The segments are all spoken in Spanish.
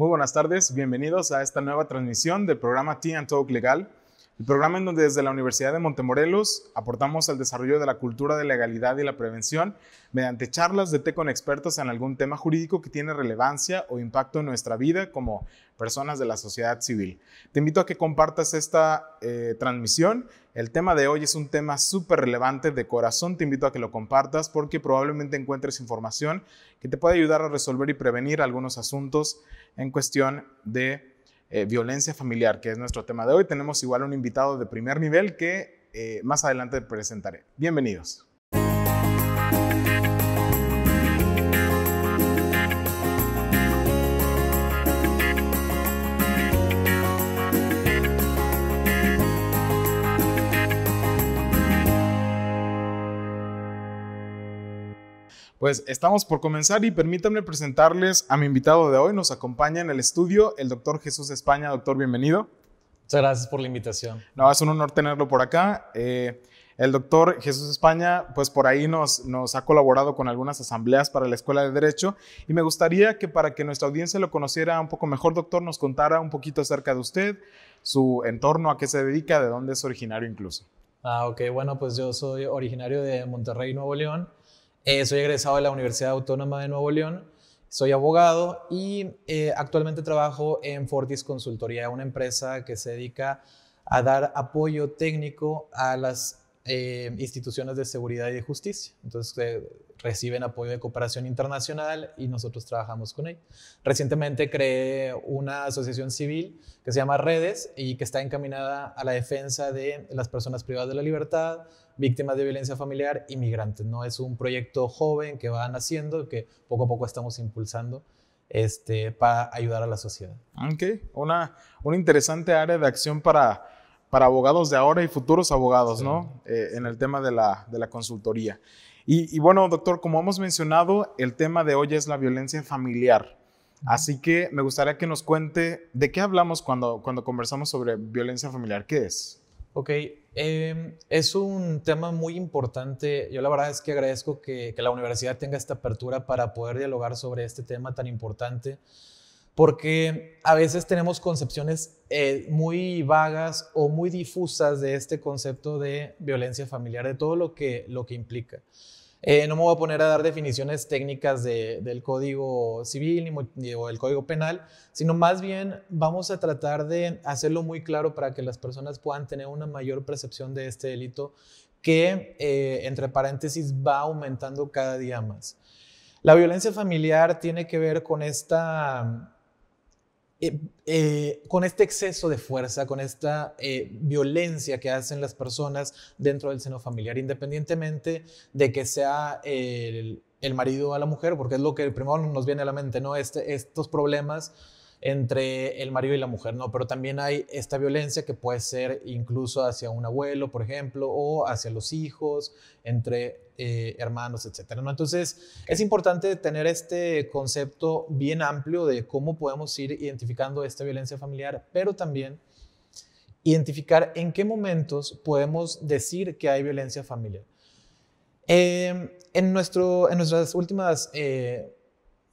Muy buenas tardes, bienvenidos a esta nueva transmisión del programa Tea and Talk Legal el programa en donde desde la Universidad de Montemorelos aportamos al desarrollo de la cultura de legalidad y la prevención mediante charlas de té con expertos en algún tema jurídico que tiene relevancia o impacto en nuestra vida como personas de la sociedad civil. Te invito a que compartas esta eh, transmisión. El tema de hoy es un tema súper relevante de corazón. Te invito a que lo compartas porque probablemente encuentres información que te puede ayudar a resolver y prevenir algunos asuntos en cuestión de eh, violencia familiar, que es nuestro tema de hoy. Tenemos igual un invitado de primer nivel que eh, más adelante presentaré. Bienvenidos. Pues estamos por comenzar y permítanme presentarles a mi invitado de hoy. Nos acompaña en el estudio el doctor Jesús España. Doctor, bienvenido. Muchas gracias por la invitación. No, es un honor tenerlo por acá. Eh, el doctor Jesús España, pues por ahí nos, nos ha colaborado con algunas asambleas para la Escuela de Derecho y me gustaría que para que nuestra audiencia lo conociera un poco mejor, doctor, nos contara un poquito acerca de usted, su entorno, a qué se dedica, de dónde es originario incluso. Ah, ok, bueno, pues yo soy originario de Monterrey, Nuevo León. Eh, soy egresado de la Universidad Autónoma de Nuevo León, soy abogado y eh, actualmente trabajo en Fortis Consultoría, una empresa que se dedica a dar apoyo técnico a las eh, instituciones de seguridad y de justicia. Entonces, reciben apoyo de cooperación internacional y nosotros trabajamos con ellos. Recientemente creé una asociación civil que se llama Redes y que está encaminada a la defensa de las personas privadas de la libertad, víctimas de violencia familiar inmigrantes. ¿no? Es un proyecto joven que va naciendo, que poco a poco estamos impulsando. Este, para ayudar a la sociedad. Ok, una, una interesante área de acción para, para abogados de ahora y futuros abogados, ¿no? Eh, en el tema de la, de la consultoría. Y, bueno, doctor, como hemos mencionado, el tema de hoy es la violencia familiar. Así que me gustaría que nos cuente de qué hablamos cuando, cuando conversamos sobre violencia familiar. ¿Qué es? Ok, em, es un tema muy importante. Yo la verdad es que agradezco que, la universidad tenga esta apertura para poder dialogar sobre este tema tan importante porque a veces tenemos concepciones eh, muy vagas o muy difusas de este concepto de violencia familiar, de todo lo que, lo que implica. Eh, no me voy a poner a dar definiciones técnicas del código civil ni, o del código penal, sino más bien vamos a tratar de hacerlo muy claro para que las personas puedan tener una mayor percepción de este delito que, eh, entre paréntesis, va aumentando cada día más. La violencia familiar tiene que ver con esta eh, eh, con este exceso de fuerza, con esta eh, violencia que hacen las personas dentro del seno familiar, independientemente de que sea el, el, marido a la mujer, porque es lo que primero nos viene a la mente, ¿no? Este, estos problemas entre el marido y la mujer, ¿no? Pero también hay esta violencia que puede ser incluso hacia un abuelo, por ejemplo, o hacia los hijos, entre eh, hermanos, etcétera. Entonces, es importante tener este concepto bien amplio de cómo podemos ir identificando esta violencia familiar, pero también identificar en qué momentos podemos decir que hay violencia familiar. Em, en, nuestro, en nuestras últimas eh,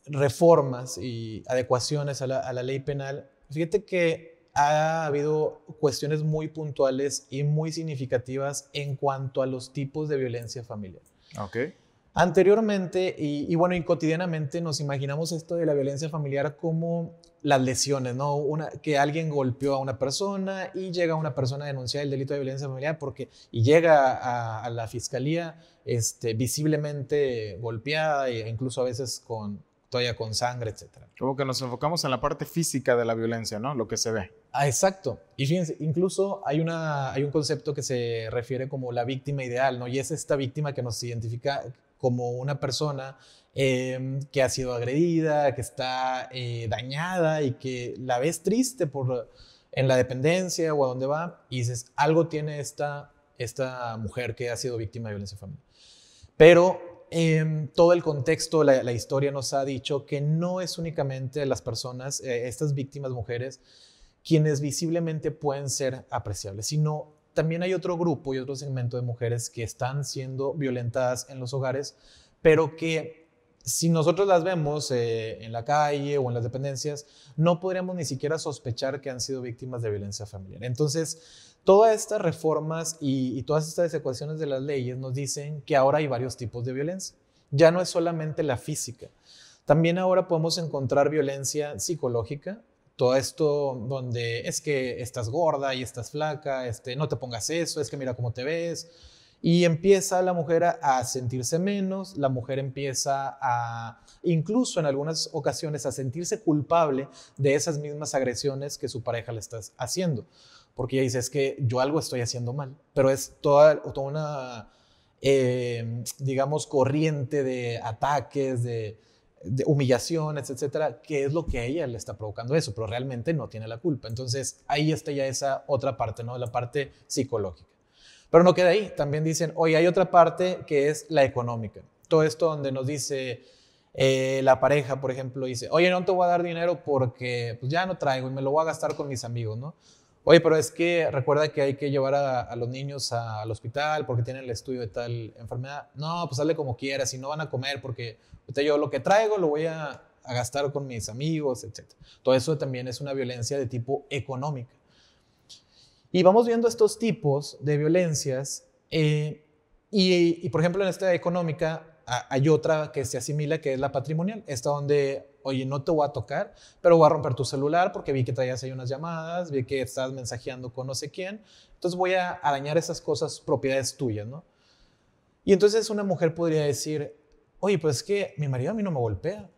reformas y adecuaciones a la ley penal, fíjate que ha habido cuestiones muy puntuales y muy significativas en cuanto a los tipos de violencia familiar. Okay. Anteriormente y, bueno, y cotidianamente nos imaginamos esto de la violencia familiar como las lesiones, ¿no? Una, que alguien golpeó a una persona y llega una persona a denunciar el delito de violencia familiar porque, y llega a, la fiscalía este, visiblemente golpeada e incluso a veces con, todavía con sangre, etc. Como que nos enfocamos en la parte física de la violencia, ¿no? Lo que se ve. Ah, exacto. Y fíjense, incluso hay, una, hay un concepto que se refiere como la víctima ideal, ¿no? Y es esta víctima que nos identifica como una persona em, que ha sido agredida, que está eh, dañada y que la ves triste por, en la dependencia o a dónde va y dices, algo tiene esta, esta mujer que ha sido víctima de violencia familiar. Pero em, todo el contexto, la, historia nos ha dicho que no es únicamente las personas, eh, estas víctimas mujeres, quienes visiblemente pueden ser apreciables, sino también hay otro grupo y otro segmento de mujeres que están siendo violentadas en los hogares, pero que si nosotros las vemos eh, en la calle o en las dependencias, no podríamos ni siquiera sospechar que han sido víctimas de violencia familiar. Entonces, todas estas reformas y, y todas estas ecuaciones de las leyes nos dicen que ahora hay varios tipos de violencia. Ya no es solamente la física. También ahora podemos encontrar violencia psicológica, todo esto donde es que estás gorda y estás flaca, este, no te pongas eso, es que mira cómo te ves. Y empieza la mujer a, sentirse menos, la mujer empieza a, incluso en algunas ocasiones, a sentirse culpable de esas mismas agresiones que su pareja le está haciendo. Porque ella dice, es que yo algo estoy haciendo mal, pero es toda, toda una, eh, digamos, corriente de ataques, de, de humillaciones, etcétera, que es lo que a ella le está provocando eso, pero realmente no tiene la culpa. Entonces ahí está ya esa otra parte, ¿no? La parte psicológica. Pero no queda ahí, también dicen, oye, hay otra parte que es la económica. Todo esto donde nos dice eh, la pareja, por ejemplo, dice, oye, no te voy a dar dinero porque pues, ya no traigo y me lo voy a gastar con mis amigos, ¿no? oye, pero es que recuerda que hay que llevar a, los niños al hospital porque tienen el estudio de tal enfermedad. No, pues hazle como quieras, si no van a comer porque yo lo que traigo lo voy a, gastar con mis amigos, etc. Todo eso también es una violencia de tipo económica. Y vamos viendo estos tipos de violencias. Eh, y, y, por ejemplo, en esta económica hay otra que se asimila, que es la patrimonial, esta donde oye, no te voy a tocar, pero voy a romper tu celular porque vi que traías ahí unas llamadas, vi que estás mensajeando con no sé quién, entonces voy a dañar esas cosas, propiedades tuyas, ¿no? Y entonces una mujer podría decir, oye, pues es que mi marido a mí no me golpea,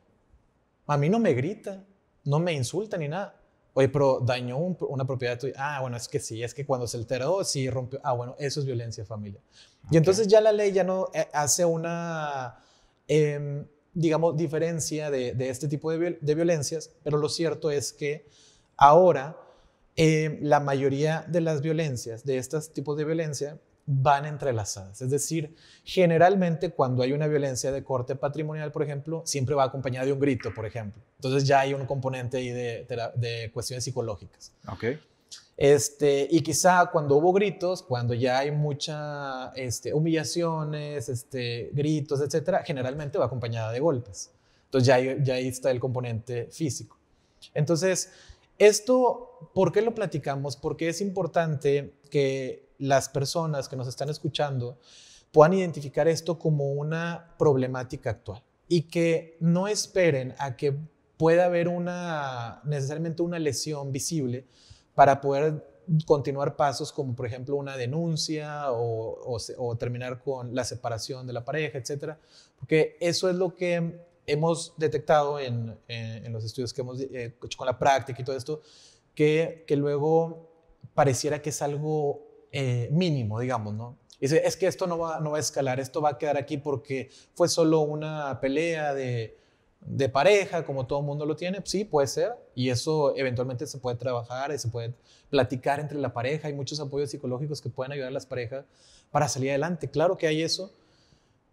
a mí no me grita, no me insulta ni nada. Oye, pero dañó una propiedad tuya. Ah, bueno, es que sí, es que cuando se alteró, sí rompió. Ah, bueno, eso es violencia familia. Y entonces ya la ley ya no eh, hace una... Em, digamos, diferencia de, este tipo de, violencias, pero lo cierto es que ahora eh, la mayoría de las violencias, de estos tipos de violencia, van entrelazadas. Es decir, generalmente cuando hay una violencia de corte patrimonial, por ejemplo, siempre va acompañada de un grito, por ejemplo. Entonces ya hay un componente ahí de, cuestiones psicológicas. Okay. Este, y quizá cuando hubo gritos, cuando ya hay mucha este, humillaciones, este, gritos, etcétera, generalmente va acompañada de golpes. Entonces ya, ya ahí está el componente físico. Entonces, esto, ¿por qué lo platicamos? Porque es importante que las personas que nos están escuchando puedan identificar esto como una problemática actual y que no esperen a que pueda haber una necesariamente una lesión visible para poder continuar pasos como por ejemplo una denuncia o, terminar con la separación de la pareja, etcétera, porque eso es lo que hemos detectado en, los estudios que hemos eh, hecho con la práctica y todo esto, que, que luego pareciera que es algo eh, mínimo, digamos, ¿no? Dice, es que esto no va, no va a escalar, esto va a quedar aquí porque fue solo una pelea de, de pareja, como todo mundo lo tiene, sí, puede ser, y eso eventualmente se puede trabajar, y se puede platicar entre la pareja, hay muchos apoyos psicológicos que pueden ayudar a las parejas para salir adelante, claro que hay eso,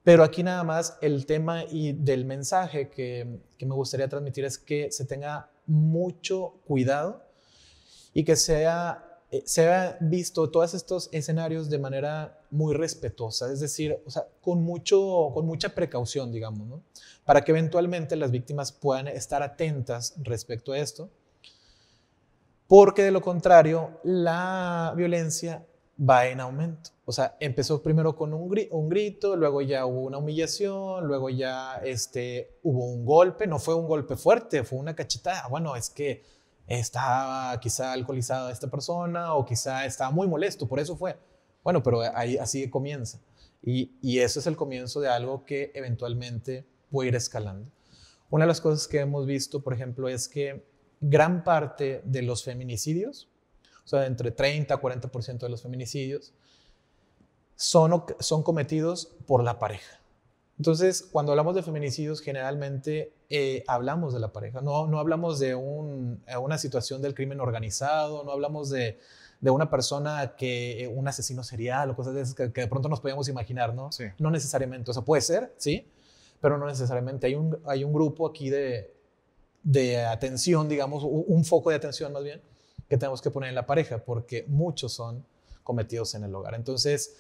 pero aquí nada más el tema y del mensaje que, me gustaría transmitir es que se tenga mucho cuidado y que sea, eh, se ha visto todos estos escenarios de manera muy respetuosa, es decir, o sea, con, mucho, con mucha precaución, digamos, para que eventualmente las víctimas puedan estar atentas respecto a esto, porque de lo contrario, la violencia va en aumento. O sea, empezó primero con un, un grito, luego ya hubo una humillación, luego ya este, hubo un golpe, no fue un golpe fuerte, fue una cachetada. Bueno, es que estaba quizá alcoholizada esta persona o quizá estaba muy molesto, por eso fue. Bueno, pero ahí así comienza. Y, y eso es el comienzo de algo que eventualmente puede ir escalando. Una de las cosas que hemos visto, por ejemplo, es que gran parte de los feminicidios, o sea, entre 30 a 40% de los feminicidios, son, son cometidos por la pareja. Entonces, cuando hablamos de feminicidios, generalmente eh, hablamos de la pareja, no, no hablamos de un, eh, una situación del crimen organizado, no hablamos de, de una persona que eh, un asesino serial o cosas de que, de pronto nos podíamos imaginar, ¿no? No necesariamente, eso puede ser, sí, pero no necesariamente. Hay un, hay un grupo aquí de, atención, digamos, un foco de atención más bien, que tenemos que poner en la pareja, porque muchos son cometidos en el hogar. Entonces,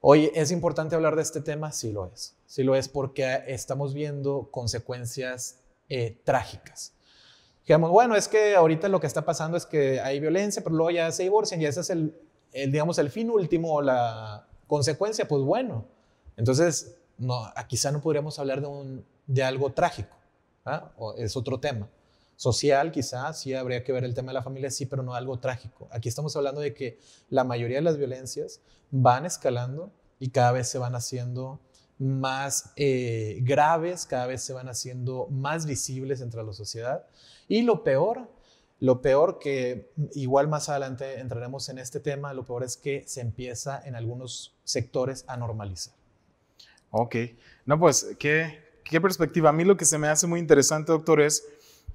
hoy es importante hablar de este tema, sí lo es, sí lo es porque estamos viendo consecuencias eh, trágicas bueno, es que ahorita lo que está pasando es que hay violencia, pero luego ya se divorcian y ese es el, el digamos, el fin último, o la consecuencia, pues bueno. Entonces, no, ah, quizá no podríamos hablar de, un, de algo trágico, ¿ah? es otro tema. Social, quizá, sí habría que ver el tema de la familia, sí, pero no algo trágico. Aquí estamos hablando de que la mayoría de las violencias van escalando y cada vez se van haciendo más eh, graves, cada vez se van haciendo más visibles entre la sociedad. Y lo peor, lo peor que igual más adelante entraremos en este tema, lo peor es que se empieza en algunos sectores a normalizar. Ok, no pues, ¿qué, qué perspectiva? A mí lo que se me hace muy interesante, doctor, es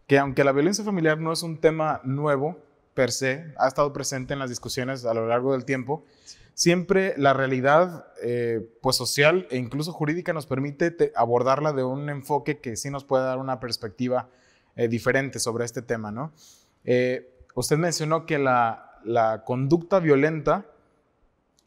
que aunque la violencia familiar no es un tema nuevo per se, ha estado presente en las discusiones a lo largo del tiempo, siempre la realidad eh, pues social e incluso jurídica nos permite abordarla de un enfoque que sí nos puede dar una perspectiva eh, diferente sobre este tema, ¿no? Eh, usted mencionó que la, la, conducta violenta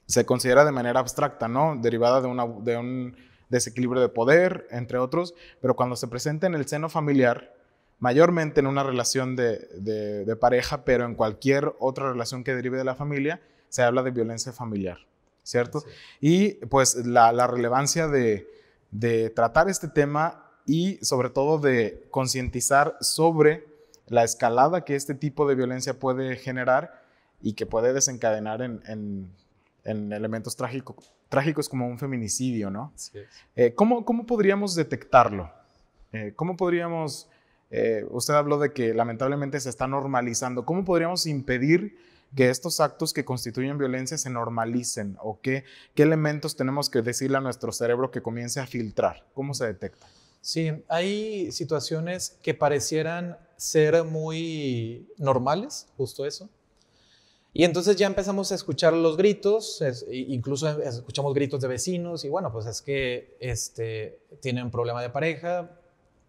se considera de manera abstracta, ¿no? Derivada de, una, de un desequilibrio de poder, entre otros, pero cuando se presenta en el seno familiar, mayormente en una relación de, de, pareja, pero en cualquier otra relación que derive de la familia, se habla de violencia familiar, ¿cierto? Y pues la, la relevancia de, de, tratar este tema y sobre todo de concientizar sobre la escalada que este tipo de violencia puede generar y que puede desencadenar en, elementos trágico, trágicos como un feminicidio, ¿no? Eh, ¿cómo, ¿cómo, podríamos detectarlo? Eh, ¿Cómo podríamos, eh, usted habló de que lamentablemente se está normalizando, ¿cómo podríamos impedir que estos actos que constituyen violencia se normalicen o qué, qué elementos tenemos que decirle a nuestro cerebro que comience a filtrar? ¿Cómo se detecta? Sí, hay situaciones que parecieran ser muy normales, justo eso. Y entonces ya empezamos a escuchar los gritos, incluso escuchamos gritos de vecinos y bueno, pues es que este, tienen un problema de pareja,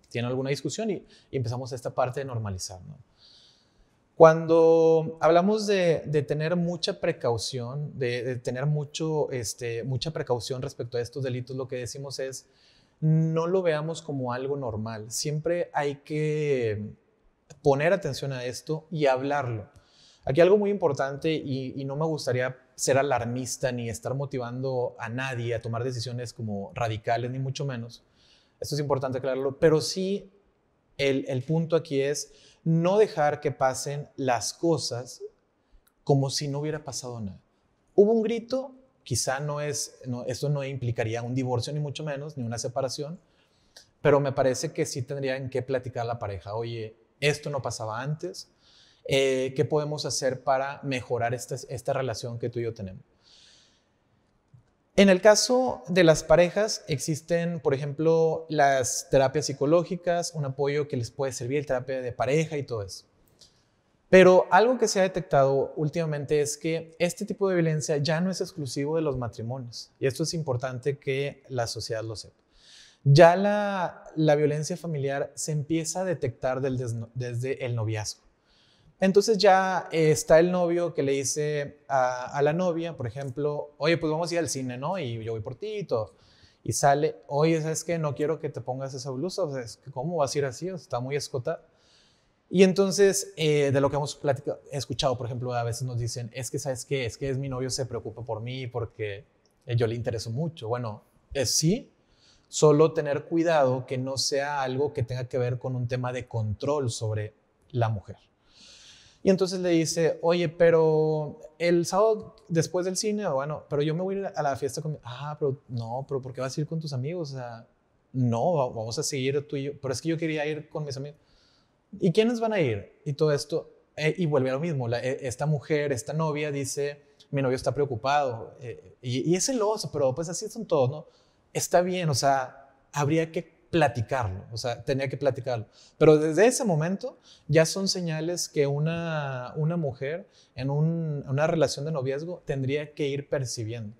tienen alguna discusión y, empezamos esta parte de normalizar. Cuando hablamos de, tener mucha precaución, de, tener mucho, este, mucha precaución respecto a estos delitos, lo que decimos es no lo veamos como algo normal. Siempre hay que poner atención a esto y hablarlo. Aquí algo muy importante y, no me gustaría ser alarmista ni estar motivando a nadie a tomar decisiones como radicales, ni mucho menos. Esto es importante aclararlo, pero sí el punto aquí es no dejar que pasen las cosas como si no hubiera pasado nada. Hubo un grito, quizá no es, no, eso no implicaría un divorcio ni mucho menos, ni una separación, pero me parece que sí tendrían que platicar la pareja, oye, esto no pasaba antes, eh, ¿qué podemos hacer para mejorar esta, esta relación que tú y yo tenemos? En el caso de las parejas, existen, por ejemplo, las terapias psicológicas, un apoyo que les puede servir, el terapia de pareja y todo eso. Pero algo que se ha detectado últimamente es que este tipo de violencia ya no es exclusivo de los matrimonios. Y esto es importante que la sociedad lo sepa. Ya la, violencia familiar se empieza a detectar desde el noviazgo. Entonces ya eh, está el novio que le dice a, la novia, por ejemplo, oye, pues vamos a ir al cine, ¿no? Y yo voy por ti y todo. Y sale, oye, ¿sabes qué? No quiero que te pongas esa blusa. ¿cómo vas a ir así? está muy escota y entonces, eh, de lo que hemos escuchado, por ejemplo, a veces nos dicen, es que, ¿sabes qué? Es que es mi novio se preocupa por mí porque eh, yo le intereso mucho. Bueno, es sí, solo tener cuidado que no sea algo que tenga que ver con un tema de control sobre la mujer. Y entonces le dice, oye, pero el sábado después del cine, bueno, pero yo me voy a ir a la fiesta con... Ah, pero no, pero ¿por qué vas a ir con tus amigos? O sea, no, vamos a seguir tú y yo. Pero es que yo quería ir con mis amigos. ¿Y quiénes van a ir? Y todo esto, eh, y vuelve a lo mismo, e, esta mujer, esta novia dice, mi novio está preocupado, eh, y, y, es celoso, pero pues así son todos, ¿no? Está bien, o sea, habría que platicarlo, o sea, tenía que platicarlo. Pero desde ese momento ya son señales que una, una mujer en una relación de noviazgo tendría que ir percibiendo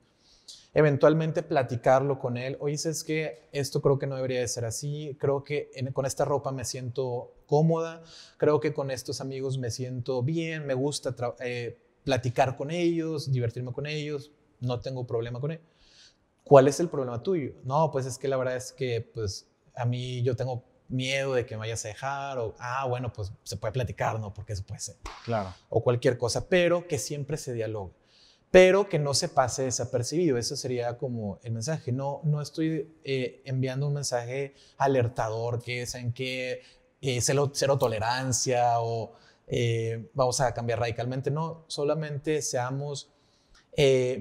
eventualmente platicarlo con él, oye, es que esto creo que no debería de ser así, creo que con esta ropa me siento cómoda, creo que con estos amigos me siento bien, me gusta eh, platicar con ellos, divertirme con ellos, no tengo problema con él. ¿Cuál es el problema tuyo? No, pues es que la verdad es que pues a mí yo tengo miedo de que me vayas a dejar o, ah, bueno, pues se puede platicar, ¿no? Porque eso puede ser. Claro. O cualquier cosa, pero que siempre se dialogue pero que no se pase desapercibido. Ese sería como el mensaje. No, no estoy eh, enviando un mensaje alertador que es en que es eh, cero, tolerancia o eh, vamos a cambiar radicalmente. No, solamente seamos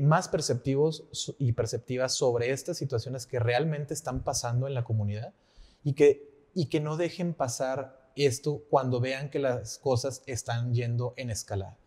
más perceptivos y perceptivas sobre estas situaciones que realmente están pasando en la comunidad y que, y que no dejen pasar esto cuando vean que las cosas están yendo en escalada.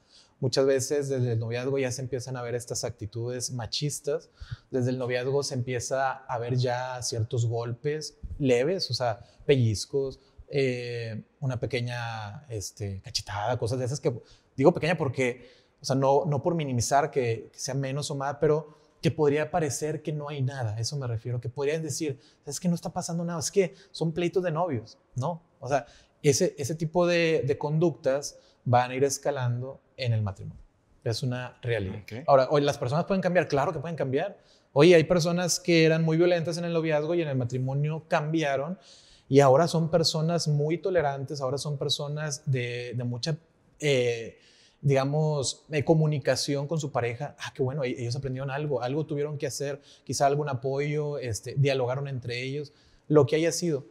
Muchas veces desde el noviazgo ya se empiezan a ver estas actitudes machistas, desde el noviazgo se empieza a ver ya ciertos golpes leves, o sea, pellizcos, eh, una pequeña este, cachetada, cosas de esas que digo pequeña porque, o sea, no, no por minimizar que, sea menos o más, pero que podría parecer que no hay nada, eso me refiero, que podrían decir, es que no está pasando nada, es que son pleitos de novios, ¿no? O sea, ese, ese tipo de conductas van a ir escalando en el matrimonio. Es una realidad. Ahora, hoy las personas pueden cambiar, claro que pueden cambiar. Oye, hay personas que eran muy violentas en el noviazgo y en el matrimonio cambiaron y ahora son personas muy tolerantes, ahora son personas de, mucha, eh, digamos, eh, comunicación con su pareja. Ah, qué bueno, ellos aprendieron algo, algo tuvieron que hacer, quizá algún apoyo, este, dialogaron entre ellos, lo que haya sido.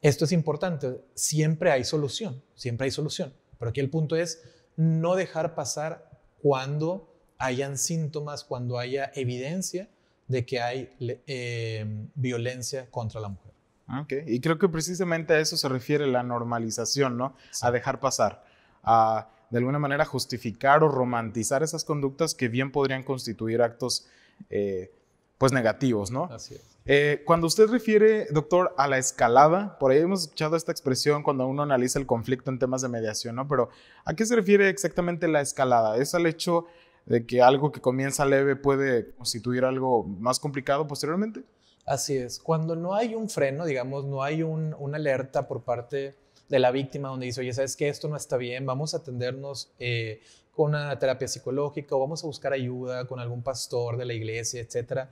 Esto es importante, siempre hay solución, siempre hay solución. Pero aquí el punto es no dejar pasar cuando hayan síntomas, cuando haya evidencia de que hay em, violencia contra la mujer. Ah, okay. Y creo que precisamente a eso se refiere la normalización, ¿no? A dejar pasar, a de alguna manera justificar o romantizar esas conductas que bien podrían constituir actos, eh, pues, negativos, ¿no? Así es. Eh, cuando usted refiere, doctor, a la escalada, por ahí hemos escuchado esta expresión cuando uno analiza el conflicto en temas de mediación, ¿no? Pero ¿a qué se refiere exactamente la escalada? ¿Es al hecho de que algo que comienza leve puede constituir algo más complicado posteriormente? Así es. Cuando no hay un freno, digamos, no hay una alerta por parte de la víctima donde dice, oye, sabes que esto no está bien, vamos a atendernos eh, con una terapia psicológica o vamos a buscar ayuda con algún pastor de la iglesia, etcétera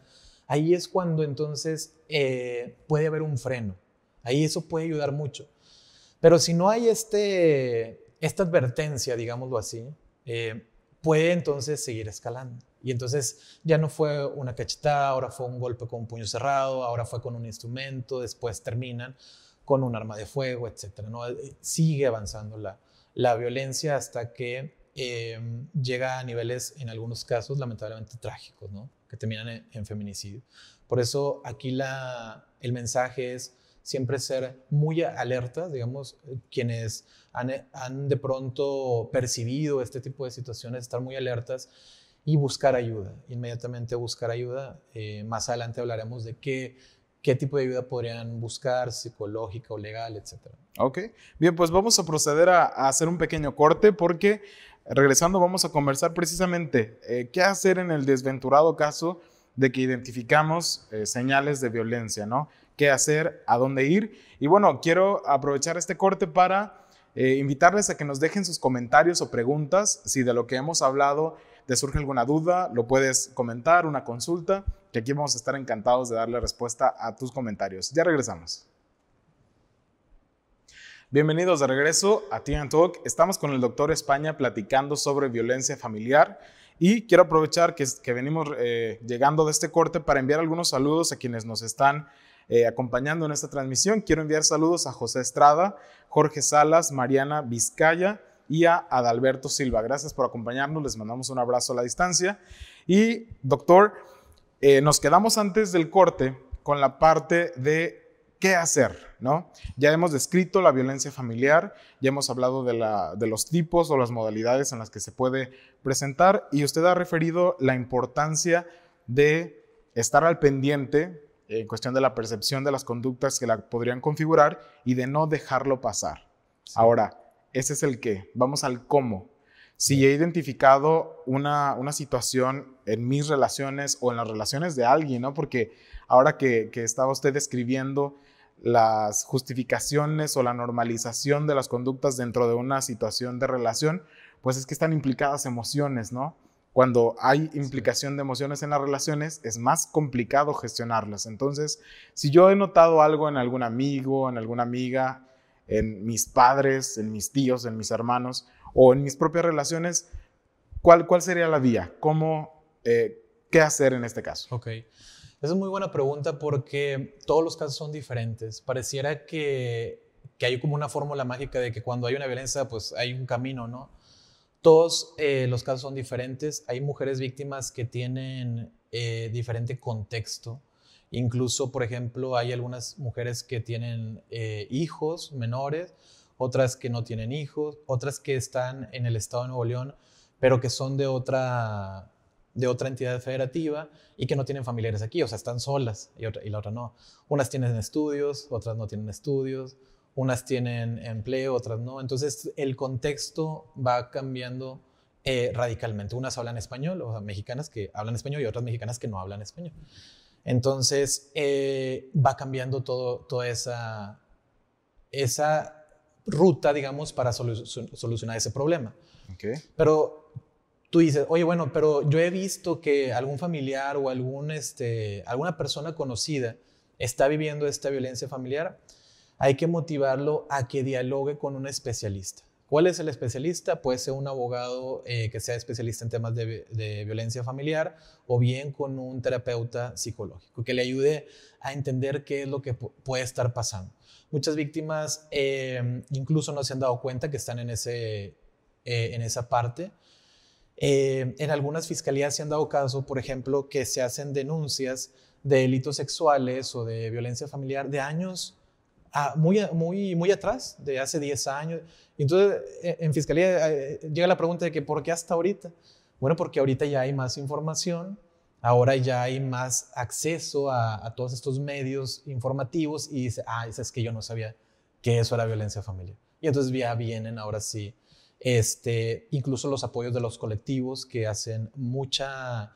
ahí es cuando entonces eh, puede haber un freno. Ahí eso puede ayudar mucho. Pero si no hay este, esta advertencia, digámoslo así, eh, puede entonces seguir escalando. Y entonces ya no fue una cachetada, ahora fue un golpe con un puño cerrado, ahora fue con un instrumento, después terminan con un arma de fuego, etc. ¿no? Eh, sigue avanzando la, la violencia hasta que llega a niveles, en algunos casos, lamentablemente trágicos. ¿no? que terminan en, feminicidio. Por eso aquí el mensaje es siempre ser muy alertas, digamos, quienes han, de pronto percibido este tipo de situaciones, estar muy alertas y buscar ayuda, inmediatamente buscar ayuda. Eh, más adelante hablaremos de qué, qué tipo de ayuda podrían buscar, psicológica o legal, etc. Ok, bien, pues vamos a proceder a hacer un pequeño corte porque Regresando vamos a conversar precisamente eh, qué hacer en el desventurado caso de que identificamos eh, señales de violencia, ¿no? ¿Qué hacer? ¿A dónde ir? Y bueno, quiero aprovechar este corte para eh, invitarles a que nos dejen sus comentarios o preguntas. Si de lo que hemos hablado te surge alguna duda, lo puedes comentar, una consulta, que aquí vamos a estar encantados de darle respuesta a tus comentarios. Ya regresamos. Bienvenidos de regreso a Tian Talk. Estamos con el doctor España platicando sobre violencia familiar y quiero aprovechar que, que venimos eh, llegando de este corte para enviar algunos saludos a quienes nos están eh, acompañando en esta transmisión. Quiero enviar saludos a José Estrada, Jorge Salas, Mariana Vizcaya y a Adalberto Silva. Gracias por acompañarnos, les mandamos un abrazo a la distancia. Y doctor, eh, nos quedamos antes del corte con la parte de qué hacer, ¿no? Ya hemos descrito la violencia familiar, ya hemos hablado de, los tipos o las modalidades en las que se puede presentar y usted ha referido la importancia de estar al pendiente en cuestión de la percepción de las conductas que la podrían configurar y de no dejarlo pasar. Ahora, ese es el qué. Vamos al cómo. Si he identificado una, una situación en mis relaciones o en las relaciones de alguien, ¿no? Porque ahora que, estaba usted escribiendo las justificaciones o la normalización de las conductas dentro de una situación de relación, pues es que están implicadas emociones, ¿no? Cuando hay implicación de emociones en las relaciones, es más complicado gestionarlas. Entonces, si yo he notado algo en algún amigo, en alguna amiga, en mis padres, en mis tíos, en mis hermanos o en mis propias relaciones, ¿cuál, sería la vía? ¿Cómo, eh, ¿Qué hacer en este caso? Ok. Esa es muy buena pregunta porque todos los casos son diferentes. Pareciera que, que hay como una fórmula mágica de que cuando hay una violencia, pues hay un camino, ¿no? Todos eh, los casos son diferentes. Hay mujeres víctimas que tienen eh, diferente contexto. Incluso, por ejemplo, hay algunas mujeres que tienen eh, hijos menores, otras que no tienen hijos, otras que están en el estado de Nuevo León, pero que son de otra de otra entidad federativa y que no tienen familiares aquí, o sea, están solas y, otra, y la otra no. Unas tienen estudios, otras no tienen estudios, unas tienen empleo, otras no. Entonces el contexto va cambiando eh, radicalmente. Unas hablan español, o sea, mexicanas que hablan español y otras mexicanas que no hablan español. Entonces eh, va cambiando todo, toda esa, esa ruta, digamos, para solucionar ese problema. Okay. Pero tú dices, oye, bueno, pero yo he visto que algún familiar o este, alguna persona conocida está viviendo esta violencia familiar, hay que motivarlo a que dialogue con un especialista. ¿Cuál es el especialista? Puede ser un abogado eh, que sea especialista en temas de, violencia familiar o bien con un terapeuta psicológico que le ayude a entender qué es lo que puede estar pasando. Muchas víctimas em, incluso no se han dado cuenta que están en eh, esa parte eh, en algunas fiscalías se han dado caso, por ejemplo, que se hacen denuncias de delitos sexuales o de violencia familiar de años ah, muy, muy, muy atrás, de hace 10 años. Entonces, e, en Fiscalía eh, llega la pregunta de que ¿por qué hasta ahorita? Bueno, porque ahorita ya hay más información, ahora ya hay más acceso a, a todos estos medios informativos y dice, ah, es que yo no sabía que eso era violencia familiar. Y entonces ya vienen ahora sí este, incluso los apoyos de los colectivos que hacen mucha,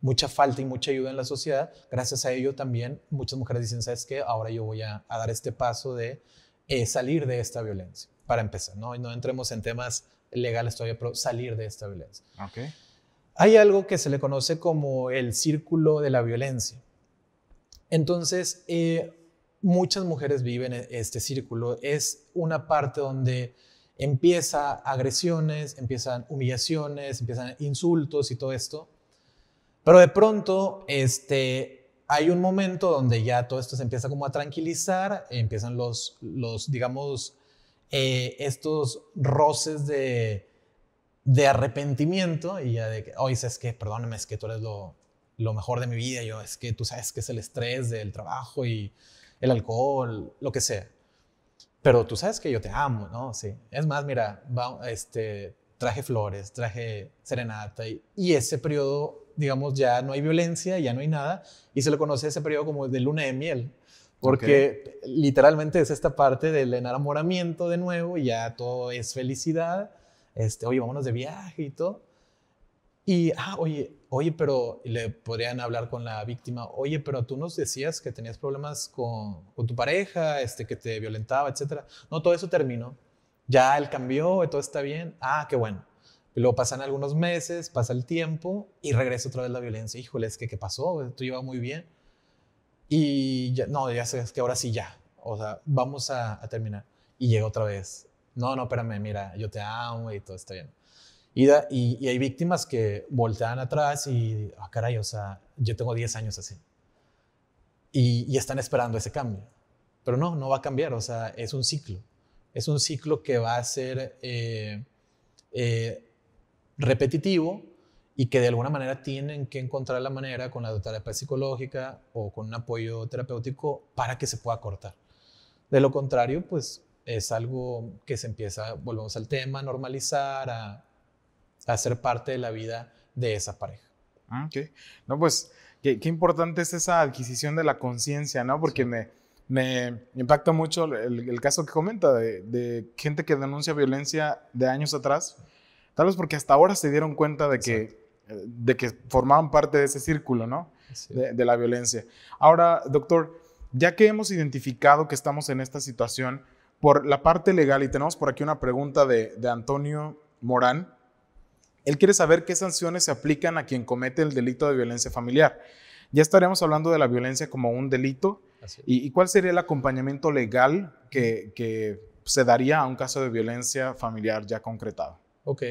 mucha falta y mucha ayuda en la sociedad. Gracias a ello también muchas mujeres dicen, ¿sabes qué? Ahora yo voy a, dar este paso de eh, salir de esta violencia, para empezar, ¿no? No entremos en temas legales todavía, pero salir de esta violencia. Hay algo que se le conoce como el círculo de la violencia. Entonces, eh, muchas mujeres viven e-, este círculo. Es una parte donde empieza agresiones, empiezan humillaciones, empiezan insultos y todo esto. Pero de pronto, este, hay un momento donde ya todo esto se empieza como a tranquilizar, empiezan los, los digamos, eh, estos roces de, arrepentimiento y ya de que, oye, es que, perdóname, es que tú eres lo, lo mejor de mi vida, yo, es que tú sabes que es el estrés del trabajo y el alcohol, lo que sea pero tú sabes que yo te amo, ¿no? Sí. Es más, mira, va, este, traje flores, traje serenata y, ese periodo, digamos, ya no hay violencia, ya no hay nada y se le conoce ese periodo como de luna de miel. Porque literalmente es esta parte del enamoramiento de nuevo, y ya todo es felicidad, este, oye, vámonos de viaje y todo. Y, ah, oye, oye, pero le podrían hablar con la víctima, oye, pero tú nos decías que tenías problemas con, con tu pareja, este, que te violentaba, etcétera. No, todo eso terminó. Ya él cambió, todo está bien. Ah, qué bueno. Y luego pasan algunos meses, pasa el tiempo y regresa otra vez la violencia. Híjole, es que ¿qué pasó? Tú llevas muy bien. Y ya, no, ya sé, que ahora sí ya. O sea, vamos a, a terminar. Y llega otra vez. No, no, espérame, mira, yo te amo y todo está bien. Y, hay víctimas que voltean atrás y, ah, caray, o sea, yo tengo 10 años así. Y, están esperando ese cambio. Pero no, no va a cambiar, o sea, es un ciclo. Es un ciclo que va a ser eh, eh, repetitivo y que de alguna manera tienen que encontrar la manera con la terapia psicológica o con un apoyo terapéutico para que se pueda cortar. De lo contrario, pues es algo que se empieza, volvemos al tema, a normalizar, a a ser parte de la vida de esa pareja. Ah, ok. No, pues qué, importante es esa adquisición de la conciencia, ¿no? Porque me, me impacta mucho el, caso que comenta de, gente que denuncia violencia de años atrás, tal vez porque hasta ahora se dieron cuenta de que, eh, de que formaban parte de ese círculo, ¿no? De, de, la violencia. Ahora, doctor, ya que hemos identificado que estamos en esta situación, por la parte legal, y tenemos por aquí una pregunta de, de Antonio Morán, él quiere saber qué sanciones se aplican a quien comete el delito de violencia familiar. Ya estaremos hablando de la violencia como un delito y, cuál sería el acompañamiento legal que, se daría a un caso de violencia familiar ya concretado. Ok.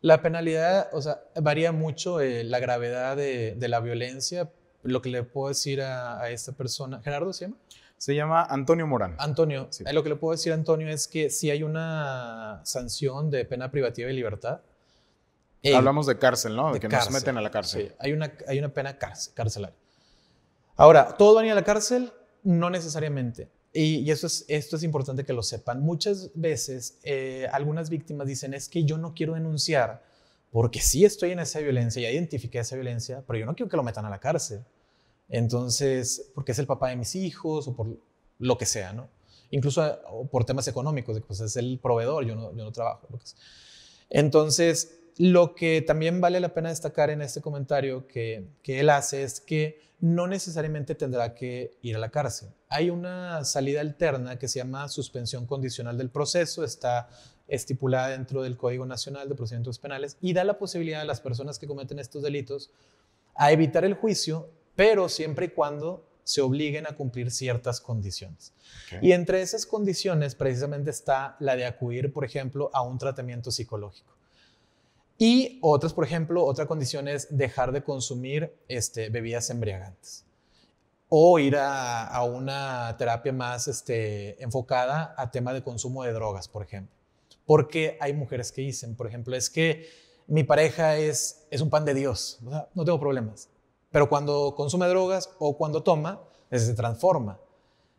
La penalidad, o sea, varía mucho eh, la gravedad de, la violencia. Lo que le puedo decir a, esta persona, ¿Gerardo se llama? Se llama Antonio Morán. Antonio, eh, lo que le puedo decir a Antonio es que si hay una sanción de pena privativa de libertad, Hablamos de cárcel, ¿no? De, que nos meten a la cárcel. Sí, hay una, hay una pena cárcel, carcelaria. Ahora, ¿todo va a ir a la cárcel? No necesariamente. Y, eso es, esto es importante que lo sepan. Muchas veces eh, algunas víctimas dicen, es que yo no quiero denunciar porque sí estoy en esa violencia, ya identifiqué esa violencia, pero yo no quiero que lo metan a la cárcel. Entonces, porque es el papá de mis hijos o por lo que sea, ¿no? Incluso eh, por temas económicos, pues es el proveedor, yo no, yo no trabajo. Entonces, lo que también vale la pena destacar en este comentario que, él hace es que no necesariamente tendrá que ir a la cárcel. Hay una salida alterna que se llama suspensión condicional del proceso, está estipulada dentro del Código Nacional de Procedimientos Penales y da la posibilidad a las personas que cometen estos delitos a evitar el juicio, pero siempre y cuando se obliguen a cumplir ciertas condiciones. Y entre esas condiciones precisamente está la de acudir, por ejemplo, a un tratamiento psicológico. Y otras, por ejemplo, otra condición es dejar de consumir este, bebidas embriagantes o ir a, una terapia más este, enfocada a tema de consumo de drogas, por ejemplo. Porque hay mujeres que dicen, por ejemplo, es que mi pareja es, es un pan de Dios, no tengo problemas. Pero cuando consume drogas o cuando toma, se transforma.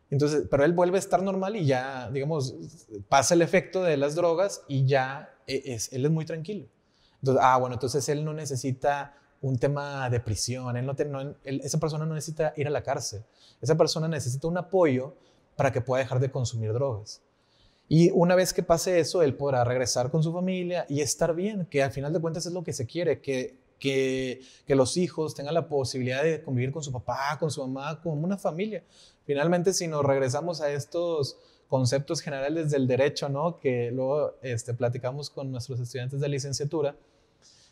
Entonces, pero él vuelve a estar normal y ya, digamos, pasa el efecto de las drogas y ya e, es, él es muy tranquilo ah, bueno, entonces él no necesita un tema de prisión, esa persona no necesita ir a la cárcel, esa persona necesita un apoyo para que pueda dejar de consumir drogas. Y una vez que pase eso, él podrá regresar con su familia y estar bien, que al final de cuentas es lo que se quiere, que, los hijos tengan la posibilidad de convivir con su papá, con su mamá, con una familia. Finalmente, si nos regresamos a estos conceptos generales del derecho, ¿no? que luego este, platicamos con nuestros estudiantes de licenciatura,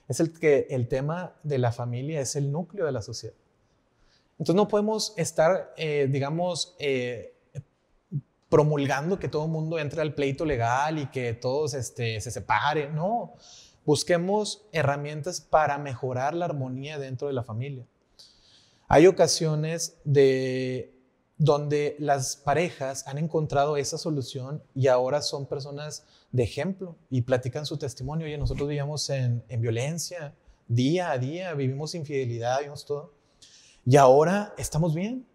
es el que el tema de la familia es el núcleo de la sociedad. Entonces no podemos estar, eh, digamos, eh, promulgando que todo el mundo entre al pleito legal y que todos este, se separen. No, busquemos herramientas para mejorar la armonía dentro de la familia. Hay ocasiones de donde las parejas han encontrado esa solución y ahora son personas de ejemplo y platican su testimonio. Oye, nosotros vivíamos en, violencia día a día, vivimos infidelidad, vivimos todo. Y ahora estamos bien.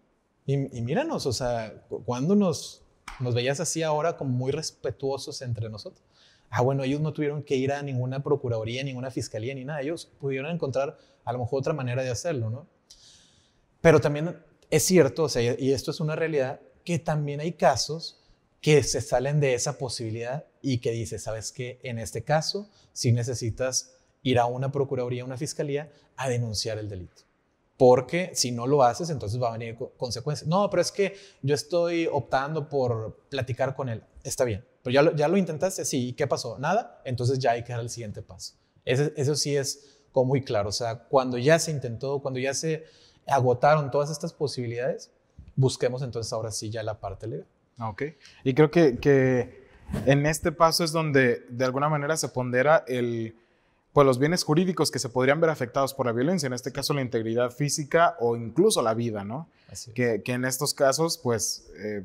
Y, míranos, o sea, cuando nos, nos veías así ahora como muy respetuosos entre nosotros. Ah, bueno, ellos no tuvieron que ir a ninguna procuraduría, ninguna fiscalía, ni nada. Ellos pudieron encontrar a lo mejor otra manera de hacerlo, ¿no? Pero también es cierto, o sea, y esto es una realidad, que también hay casos que se salen de esa posibilidad y que dice, sabes que en este caso si necesitas ir a una procuraduría, a una fiscalía, a denunciar el delito. Porque si no lo haces, entonces va a venir consecuencias. No, pero es que yo estoy optando por platicar con él. Está bien, pero ya lo, ya lo intentaste, sí. qué pasó? Nada. Entonces ya hay que dar el siguiente paso. Eso, eso sí es como muy claro. O sea, cuando ya se intentó, cuando ya se agotaron todas estas posibilidades, busquemos entonces ahora sí ya la parte legal. Ok. Y creo que, en este paso es donde de alguna manera se pondera el, pues los bienes jurídicos que se podrían ver afectados por la violencia, en este caso la integridad física o incluso la vida, ¿no? que, que, en estos casos, pues, eh,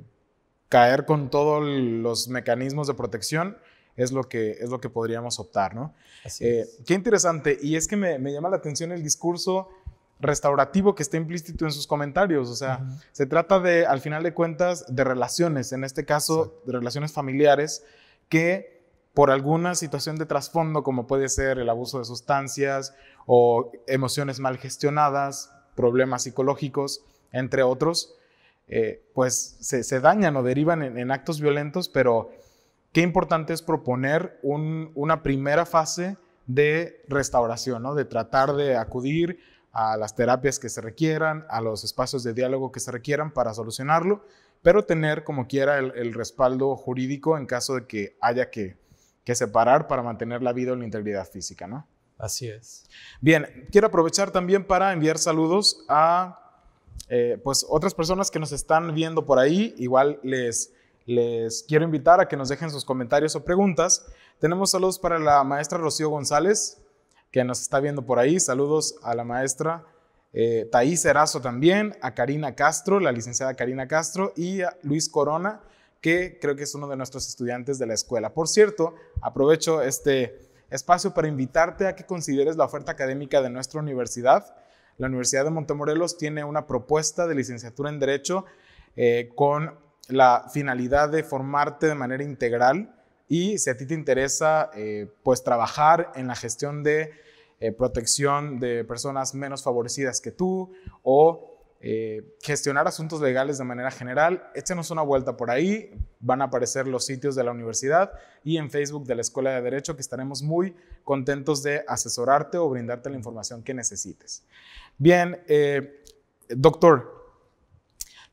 caer con todos los mecanismos de protección es lo que, es lo que podríamos optar, ¿no? Eh, qué interesante, y es que me, me llama la atención el discurso restaurativo que está implícito en sus comentarios. O sea, se trata de, al final de cuentas, de relaciones, en este caso, de relaciones familiares, que por alguna situación de trasfondo, como puede ser el abuso de sustancias o emociones mal gestionadas, problemas psicológicos, entre otros, eh, pues se, dañan o derivan en, actos violentos, pero qué importante es proponer una primera fase de restauración, ¿no? de tratar de acudir a las terapias que se requieran, a los espacios de diálogo que se requieran para solucionarlo, pero tener como quiera el, respaldo jurídico en caso de que haya que, separar para mantener la vida o la integridad física, ¿no? Así es. Bien, quiero aprovechar también para enviar saludos a eh, pues otras personas que nos están viendo por ahí. Igual les, les quiero invitar a que nos dejen sus comentarios o preguntas. Tenemos saludos para la maestra Rocío González, que nos está viendo por ahí. Saludos a la maestra eh, Erazo también, a Karina Castro, la licenciada Karina Castro, y a Luis Corona, que creo que es uno de nuestros estudiantes de la escuela. Por cierto, aprovecho este espacio para invitarte a que consideres la oferta académica de nuestra universidad. La Universidad de Montemorelos tiene una propuesta de licenciatura en Derecho eh, con la finalidad de formarte de manera integral y si a ti te interesa, eh, pues trabajar en la gestión de eh, protección de personas menos favorecidas que tú o eh, gestionar asuntos legales de manera general, échenos una vuelta por ahí. Van a aparecer los sitios de la universidad y en Facebook de la Escuela de Derecho que estaremos muy contentos de asesorarte o brindarte la información que necesites. Bien, doctor,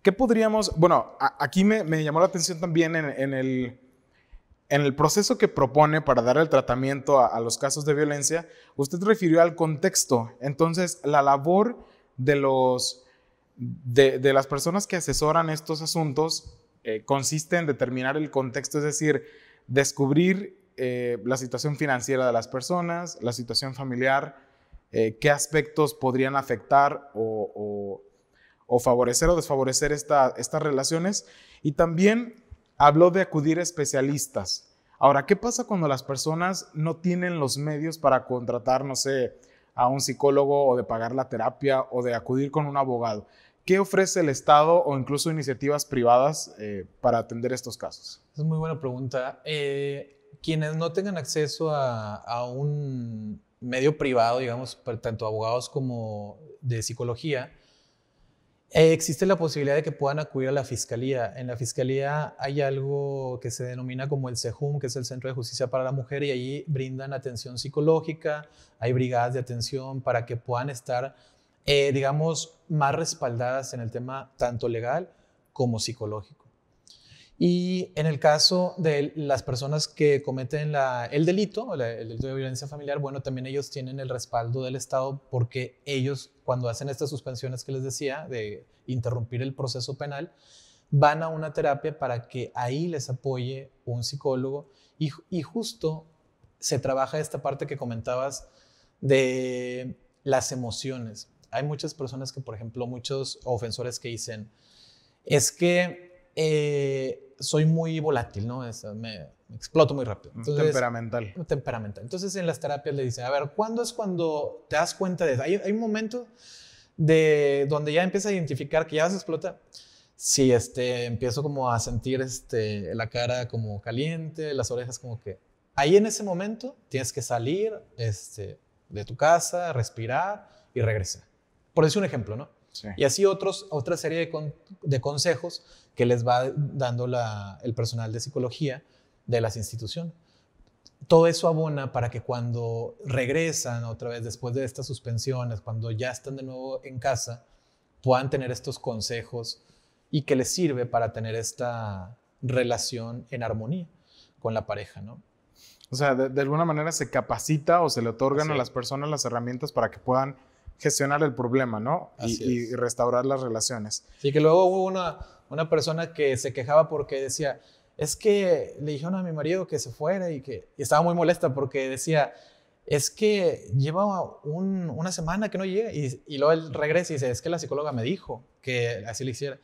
¿qué podríamos, bueno, aquí me, llamó la atención también en el en el proceso que propone para dar el tratamiento a, los casos de violencia, usted refirió al contexto. Entonces, la labor de, los, de, las personas que asesoran estos asuntos eh, consiste en determinar el contexto, es decir, descubrir eh, la situación financiera de las personas, la situación familiar, eh, qué aspectos podrían afectar o, favorecer o desfavorecer esta, estas relaciones y también Habló de acudir a especialistas. Ahora, ¿qué pasa cuando las personas no tienen los medios para contratar, no sé, a un psicólogo o de pagar la terapia o de acudir con un abogado? ¿Qué ofrece el Estado o incluso iniciativas privadas eh, para atender estos casos? Es muy buena pregunta. Eh, quienes no tengan acceso a, a un medio privado, digamos, tanto abogados como de psicología, existe la posibilidad de que puedan acudir a la fiscalía. En la fiscalía hay algo que se denomina como el CEJUM, que es el Centro de Justicia para la Mujer, y allí brindan atención psicológica, hay brigadas de atención para que puedan estar, eh, digamos, más respaldadas en el tema tanto legal como psicológico. Y en el caso de las personas que cometen el delito, el delito de violencia familiar, bueno, también ellos tienen el respaldo del Estado porque ellos, cuando hacen estas suspensiones que les decía, de interrumpir el proceso penal, van a una terapia para que ahí les apoye un psicólogo y, justo se trabaja esta parte que comentabas de las emociones. Hay muchas personas que, por ejemplo, muchos ofensores que dicen, es que... Eh, soy muy volátil, ¿no? me, exploto muy rápido. Mm, temperamental. Temperamental. Entonces en las terapias le dicen, a ver, ¿cuándo es cuando te das cuenta de eso? Hay, un momento de donde ya empiezas a identificar que ya vas a explotar. este, empiezo como a sentir este, la cara como caliente, las orejas como que... Ahí en ese momento tienes que salir este, de tu casa, respirar y regresar. Por decir un ejemplo, ¿no? Y así otros, otra serie de, consejos que les va dando el personal de psicología de las instituciones. Todo eso abona para que cuando regresan otra vez después de estas suspensiones, cuando ya están de nuevo en casa, puedan tener estos consejos y que les sirve para tener esta relación en armonía con la pareja, ¿no? O sea, de, alguna manera se capacita o se le otorgan a las personas las herramientas para que puedan gestionar el problema, ¿no? y, restaurar las relaciones. Sí, que luego hubo una, una persona que se quejaba porque decía, es que le dijeron a mi marido que se fuera y que estaba muy molesta porque decía, es que lleva una semana que no llega y, y, luego él regresa y dice, es que la psicóloga me dijo que así le hiciera.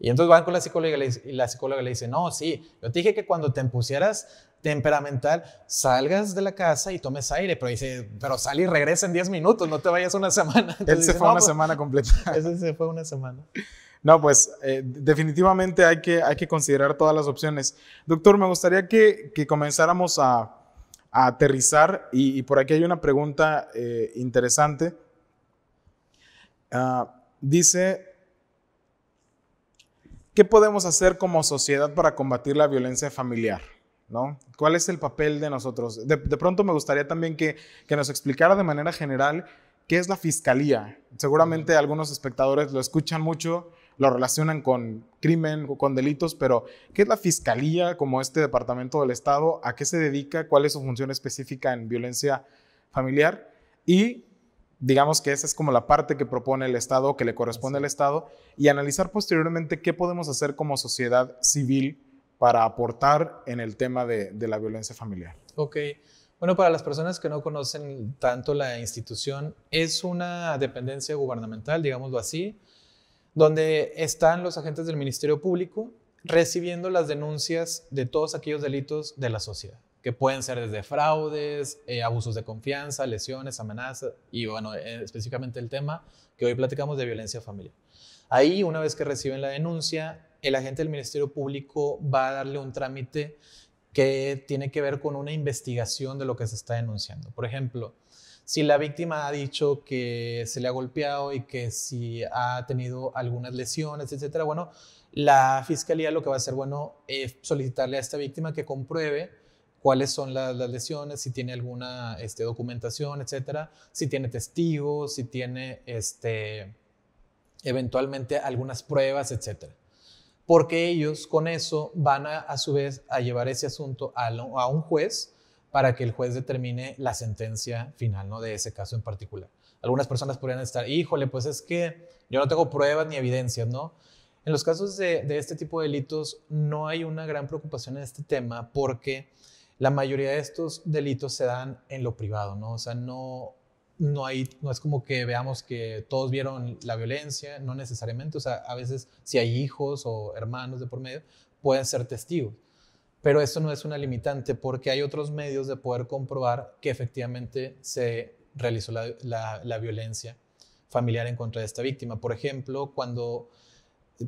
Y entonces van con la psicóloga y, la psicóloga le dice, no, sí, yo te dije que cuando te pusieras temperamental, salgas de la casa y tomes aire, pero dice, pero sal y regresa en 10 minutos, no te vayas una semana. Él se fue una pues, semana completa. Ese se fue una semana. No, pues eh, definitivamente hay que, hay que considerar todas las opciones. Doctor, me gustaría que, comenzáramos a, aterrizar y, por aquí hay una pregunta eh, interesante. Ah, dice, ¿qué podemos hacer como sociedad para combatir la violencia familiar? ¿Cuál es el papel de nosotros? De, pronto me gustaría también que, que, nos explicara de manera general qué es la fiscalía. Seguramente algunos espectadores lo escuchan mucho, lo relacionan con crimen o con delitos, pero ¿qué es la fiscalía como este departamento del Estado? ¿A qué se dedica? ¿Cuál es su función específica en violencia familiar? Y digamos que esa es como la parte que propone el Estado, que le corresponde al Estado, y analizar posteriormente qué podemos hacer como sociedad civil para aportar en el tema de, la violencia familiar. Ok. Bueno, para las personas que no conocen tanto la institución, es una dependencia gubernamental, digámoslo así, donde están los agentes del Ministerio Público recibiendo las denuncias de todos aquellos delitos de la sociedad, que pueden ser desde fraudes, eh, abusos de confianza, lesiones, amenazas, y bueno, eh, específicamente el tema que hoy platicamos de violencia familiar. Ahí, una vez que reciben la denuncia, el agente del Ministerio Público va a darle un trámite que tiene que ver con una investigación de lo que se está denunciando. Por ejemplo, si la víctima ha dicho que se le ha golpeado y que si ha tenido algunas lesiones, etcétera, bueno, la fiscalía lo que va a hacer, bueno, es solicitarle a esta víctima que compruebe cuáles son las, lesiones, si tiene alguna este, documentación, etcétera, si tiene testigos, si tiene este, eventualmente algunas pruebas, etcétera porque ellos con eso van a, su vez a llevar ese asunto a, un juez para que el juez determine la sentencia final ¿no? de ese caso en particular. Algunas personas podrían estar, híjole, pues es que yo no tengo pruebas ni evidencias, ¿no? En los casos de, de este tipo de delitos no hay una gran preocupación en este tema porque la mayoría de estos delitos se dan en lo privado, ¿no? O sea, no, no, hay, no es como que veamos que todos vieron la violencia, no necesariamente, o sea, a veces si hay hijos o hermanos de por medio, pueden ser testigos. Pero eso no es una limitante porque hay otros medios de poder comprobar que efectivamente se realizó la violencia familiar en contra de esta víctima. Por ejemplo, cuando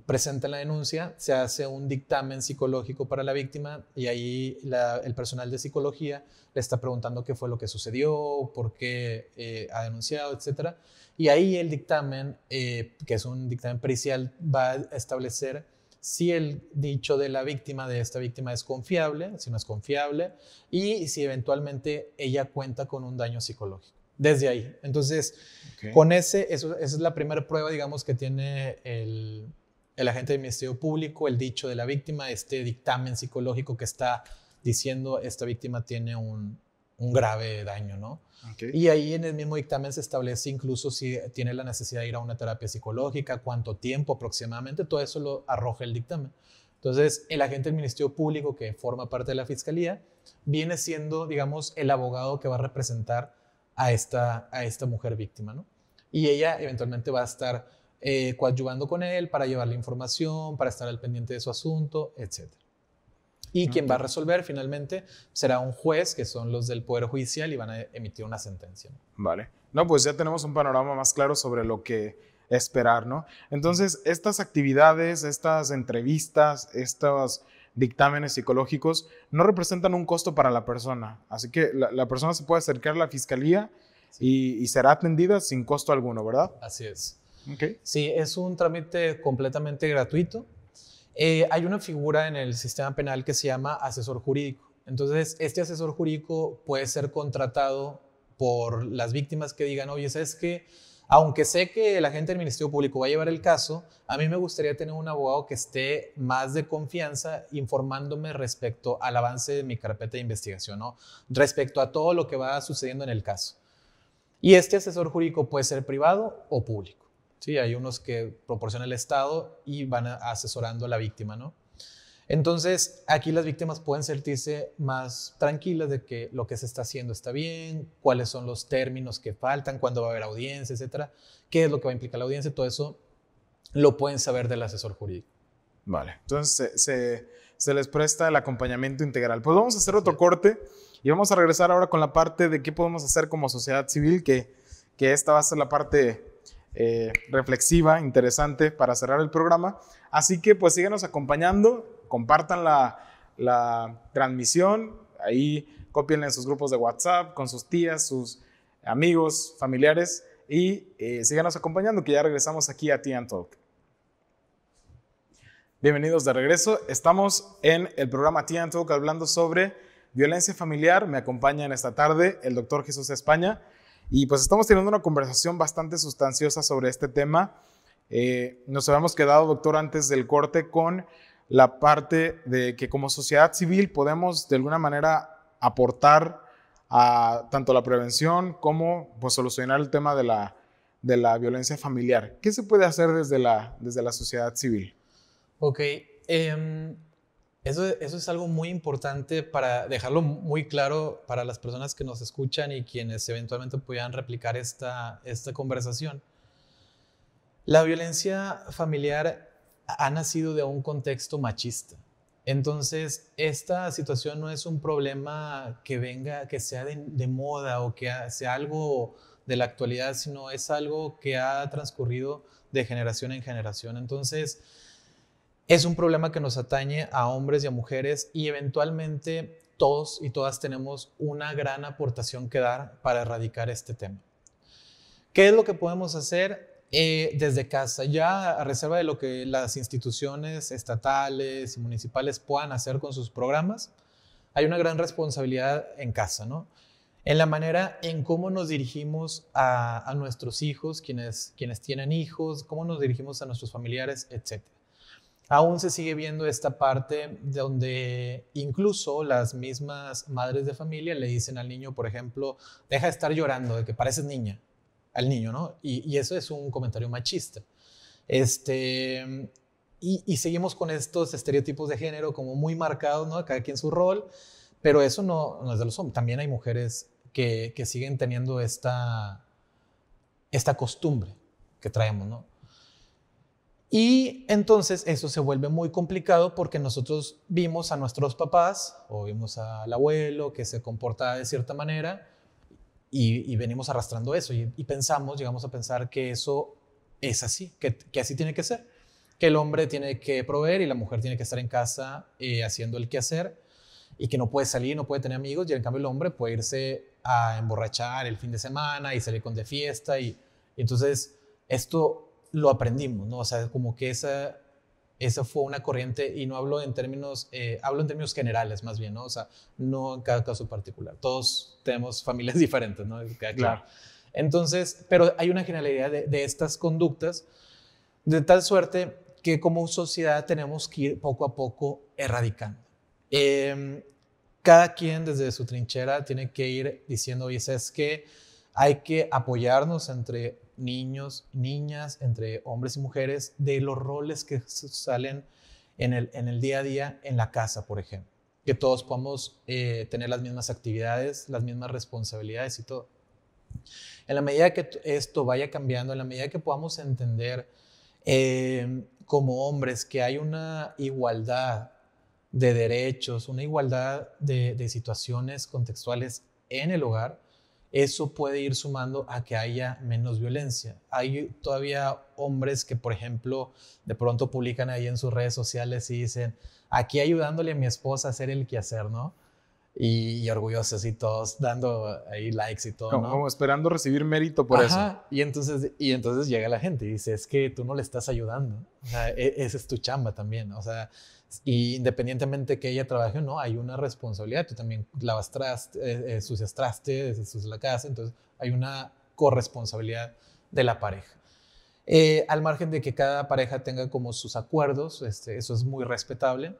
presenta la denuncia, se hace un dictamen psicológico para la víctima y ahí el personal de psicología le está preguntando qué fue lo que sucedió, por qué eh, ha denunciado, etc. Y ahí el dictamen, eh, que es un dictamen pericial, va a establecer si el dicho de la víctima, de esta víctima, es confiable, si no es confiable, y si eventualmente ella cuenta con un daño psicológico desde ahí. Entonces, con ese, eso, esa es la primera prueba, digamos, que tiene el, el agente del Ministerio Público, el dicho de la víctima, este dictamen psicológico que está diciendo esta víctima tiene un, grave daño, ¿no? Y ahí en el mismo dictamen se establece incluso si tiene la necesidad de ir a una terapia psicológica, cuánto tiempo aproximadamente, todo eso lo arroja el dictamen. Entonces, el agente del Ministerio Público, que forma parte de la Fiscalía, viene siendo, digamos, el abogado que va a representar a esta, a esta mujer víctima, ¿no? Y ella eventualmente va a estar eh, coadyuvando con él para llevarle información, para estar al pendiente de su asunto, etc. Y quien va a resolver finalmente será un juez, que son los del Poder Judicial, y van a emitir una sentencia. Vale. No, pues ya tenemos un panorama más claro sobre lo que esperar, ¿no? Entonces, estas actividades, estas entrevistas, estos dictámenes psicológicos no representan un costo para la persona. Así que la, persona se puede acercar a la fiscalía y será atendida sin costo alguno, ¿verdad? Así es. Sí, es un trámite completamente gratuito. Eh, hay una figura en el sistema penal que se llama asesor jurídico. Entonces, este asesor jurídico puede ser contratado por las víctimas que digan, oye, es que aunque sé que el agente del Ministerio Público va a llevar el caso, a mí me gustaría tener un abogado que esté más de confianza informándome respecto al avance de mi carpeta de investigación, ¿no? respecto a todo lo que va sucediendo en el caso. Y este asesor jurídico puede ser privado o público. ¿sí? Hay unos que proporciona el Estado y van asesorando a la víctima, ¿no? Entonces, aquí las víctimas pueden sentirse más tranquilas de que lo que se está haciendo está bien, cuáles son los términos que faltan, cuándo va a haber audiencia, etcétera, qué es lo que va a implicar la audiencia, todo eso lo pueden saber del asesor jurídico. Vale, entonces se, les presta el acompañamiento integral. Pues vamos a hacer otro corte y vamos a regresar ahora con la parte de qué podemos hacer como sociedad civil, que, que esta va a ser la parte eh, reflexiva, interesante para cerrar el programa. Así que pues síganos acompañando, compartan la, transmisión, ahí copien en sus grupos de WhatsApp, con sus tías, sus amigos, familiares y eh, síganos acompañando que ya regresamos aquí a Tian Talk. Bienvenidos de regreso. Estamos en el programa Tian Talk hablando sobre violencia familiar. Me acompaña en esta tarde el doctor Jesús España y pues estamos teniendo una conversación bastante sustanciosa sobre este tema. Eh, nos habíamos quedado, doctor, antes del corte con la parte de que como sociedad civil podemos de alguna manera aportar a tanto la prevención como pues, solucionar el tema de la, de la violencia familiar. ¿Qué se puede hacer desde la, desde la sociedad civil? Ok. Em, eso, es algo muy importante para dejarlo muy claro para las personas que nos escuchan y quienes eventualmente puedan replicar esta, conversación. La violencia familiar ha nacido de un contexto machista. Entonces, esta situación no es un problema que venga, que sea de moda o que sea algo de la actualidad, sino es algo que ha transcurrido de generación en generación. Entonces, es un problema que nos atañe a hombres y a mujeres y eventualmente todos y todas tenemos una gran aportación que dar para erradicar este tema. ¿Qué es lo que podemos hacer? Eh, desde casa, ya a reserva de lo que las instituciones estatales y municipales puedan hacer con sus programas, hay una gran responsabilidad en casa, ¿no? En la manera en cómo nos dirigimos a, nuestros hijos, quienes, quienes tienen hijos, cómo nos dirigimos a nuestros familiares, etcétera aún se sigue viendo esta parte donde incluso las mismas madres de familia le dicen al niño, por ejemplo, deja de estar llorando, de que pareces niña, al niño, ¿no? Y, eso es un comentario machista. Este, y, seguimos con estos estereotipos de género como muy marcados, ¿no? Cada quien su rol, pero eso no, es de los hombres. También hay mujeres que, que siguen teniendo esta, esta costumbre que traemos, ¿no? Y entonces eso se vuelve muy complicado porque nosotros vimos a nuestros papás o vimos al abuelo que se comporta de cierta manera y, venimos arrastrando eso y, pensamos, llegamos a pensar que eso es así, que, así tiene que ser, que el hombre tiene que proveer y la mujer tiene que estar en casa eh, haciendo el quehacer y que no puede salir, no puede tener amigos y en cambio el hombre puede irse a emborrachar el fin de semana y salir con de fiesta y entonces esto lo aprendimos, ¿no? O sea, como que esa, esa fue una corriente y no hablo en términos, eh, hablo en términos generales más bien, ¿no? O sea, no en cada caso particular. Todos tenemos familias diferentes, ¿no? claro. Entonces, pero hay una generalidad de, estas conductas, de tal suerte que como sociedad tenemos que ir poco a poco erradicando. Em, cada quien desde su trinchera tiene que ir diciendo, oye, es que hay que apoyarnos entre niños, niñas, entre hombres y mujeres, de los roles que salen en el, día a día en la casa, por ejemplo. Que todos podamos eh, tener las mismas actividades, las mismas responsabilidades y todo. En la medida que esto vaya cambiando, en la medida que podamos entender eh, como hombres que hay una igualdad de derechos, una igualdad de situaciones contextuales en el hogar, eso puede ir sumando a que haya menos violencia. Hay todavía hombres que, por ejemplo, de pronto publican ahí en sus redes sociales y dicen, aquí ayudándole a mi esposa a hacer el quehacer, ¿no? Y, orgullosos y todos dando ahí likes y todo. ¿no? esperando recibir mérito por eso. Y entonces, y entonces llega la gente y dice, es que tú no le estás ayudando. O sea, e, esa es tu chamba también. O sea, y independientemente que ella trabaje o no, hay una responsabilidad. Tú también lavas traste, eh, eh, sucias trastes, la casa, entonces hay una corresponsabilidad de la pareja. Eh, al margen de que cada pareja tenga como sus acuerdos, este, eso es muy respetable,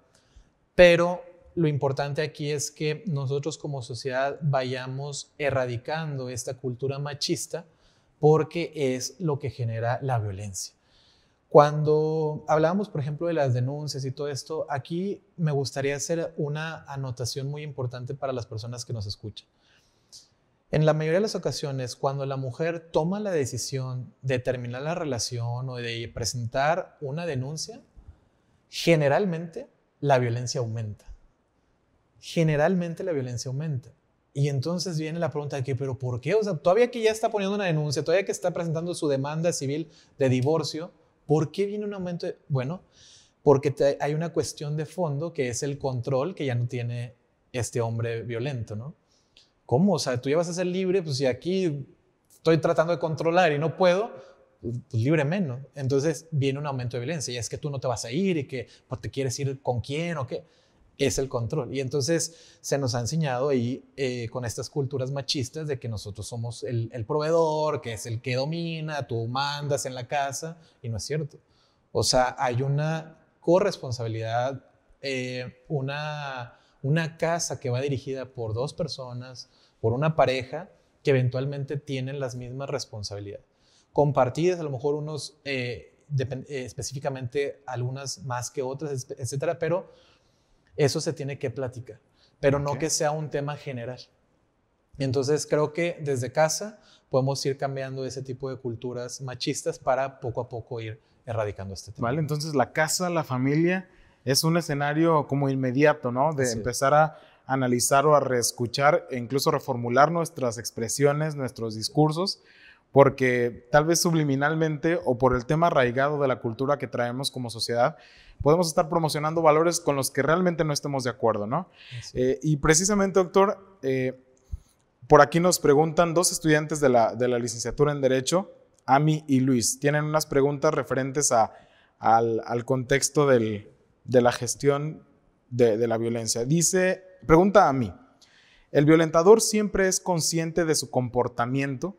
pero lo importante aquí es que nosotros como sociedad vayamos erradicando esta cultura machista porque es lo que genera la violencia. Cuando hablábamos, por ejemplo, de las denuncias y todo esto, aquí me gustaría hacer una anotación muy importante para las personas que nos escuchan. En la mayoría de las ocasiones, cuando la mujer toma la decisión de terminar la relación o de presentar una denuncia, generalmente la violencia aumenta. Generalmente la violencia aumenta. Y entonces viene la pregunta de que, pero ¿por qué? O sea, todavía que ya está poniendo una denuncia, todavía que está presentando su demanda civil de divorcio, ¿Por qué viene un aumento? bueno, porque hay una cuestión de fondo que es el control que ya no tiene este hombre violento, ¿no? ¿Cómo? O sea, tú ya vas a ser libre, pues si aquí estoy tratando de controlar y no puedo, pues libre menos. Entonces viene un aumento de violencia y es que tú no te vas a ir y que pues, te quieres ir con quién o qué es el control. Y entonces se nos ha enseñado ahí eh, con estas culturas machistas de que nosotros somos el, proveedor, que es el que domina, tú mandas en la casa, y no es cierto. O sea, hay una corresponsabilidad, eh, una, una casa que va dirigida por dos personas, por una pareja, que eventualmente tienen las mismas responsabilidades. Compartidas, a lo mejor unos... Eh, específicamente algunas más que otras, etcétera, pero eso se tiene que platicar, pero no que sea un tema general. entonces creo que desde casa podemos ir cambiando ese tipo de culturas machistas para poco a poco ir erradicando este tema. Vale, entonces la casa, la familia es un escenario como inmediato, ¿no? De empezar a analizar o a reescuchar e incluso reformular nuestras expresiones, nuestros discursos, porque tal vez subliminalmente o por el tema arraigado de la cultura que traemos como sociedad, podemos estar promocionando valores con los que realmente no estemos de acuerdo, ¿no? Eh, y precisamente, doctor, eh, por aquí nos preguntan dos estudiantes de la, de la, licenciatura en Derecho, Ami y Luis, tienen unas preguntas referentes a, al, contexto del, de la gestión de, de la violencia. Dice, pregunta a ¿el violentador siempre es consciente de su comportamiento?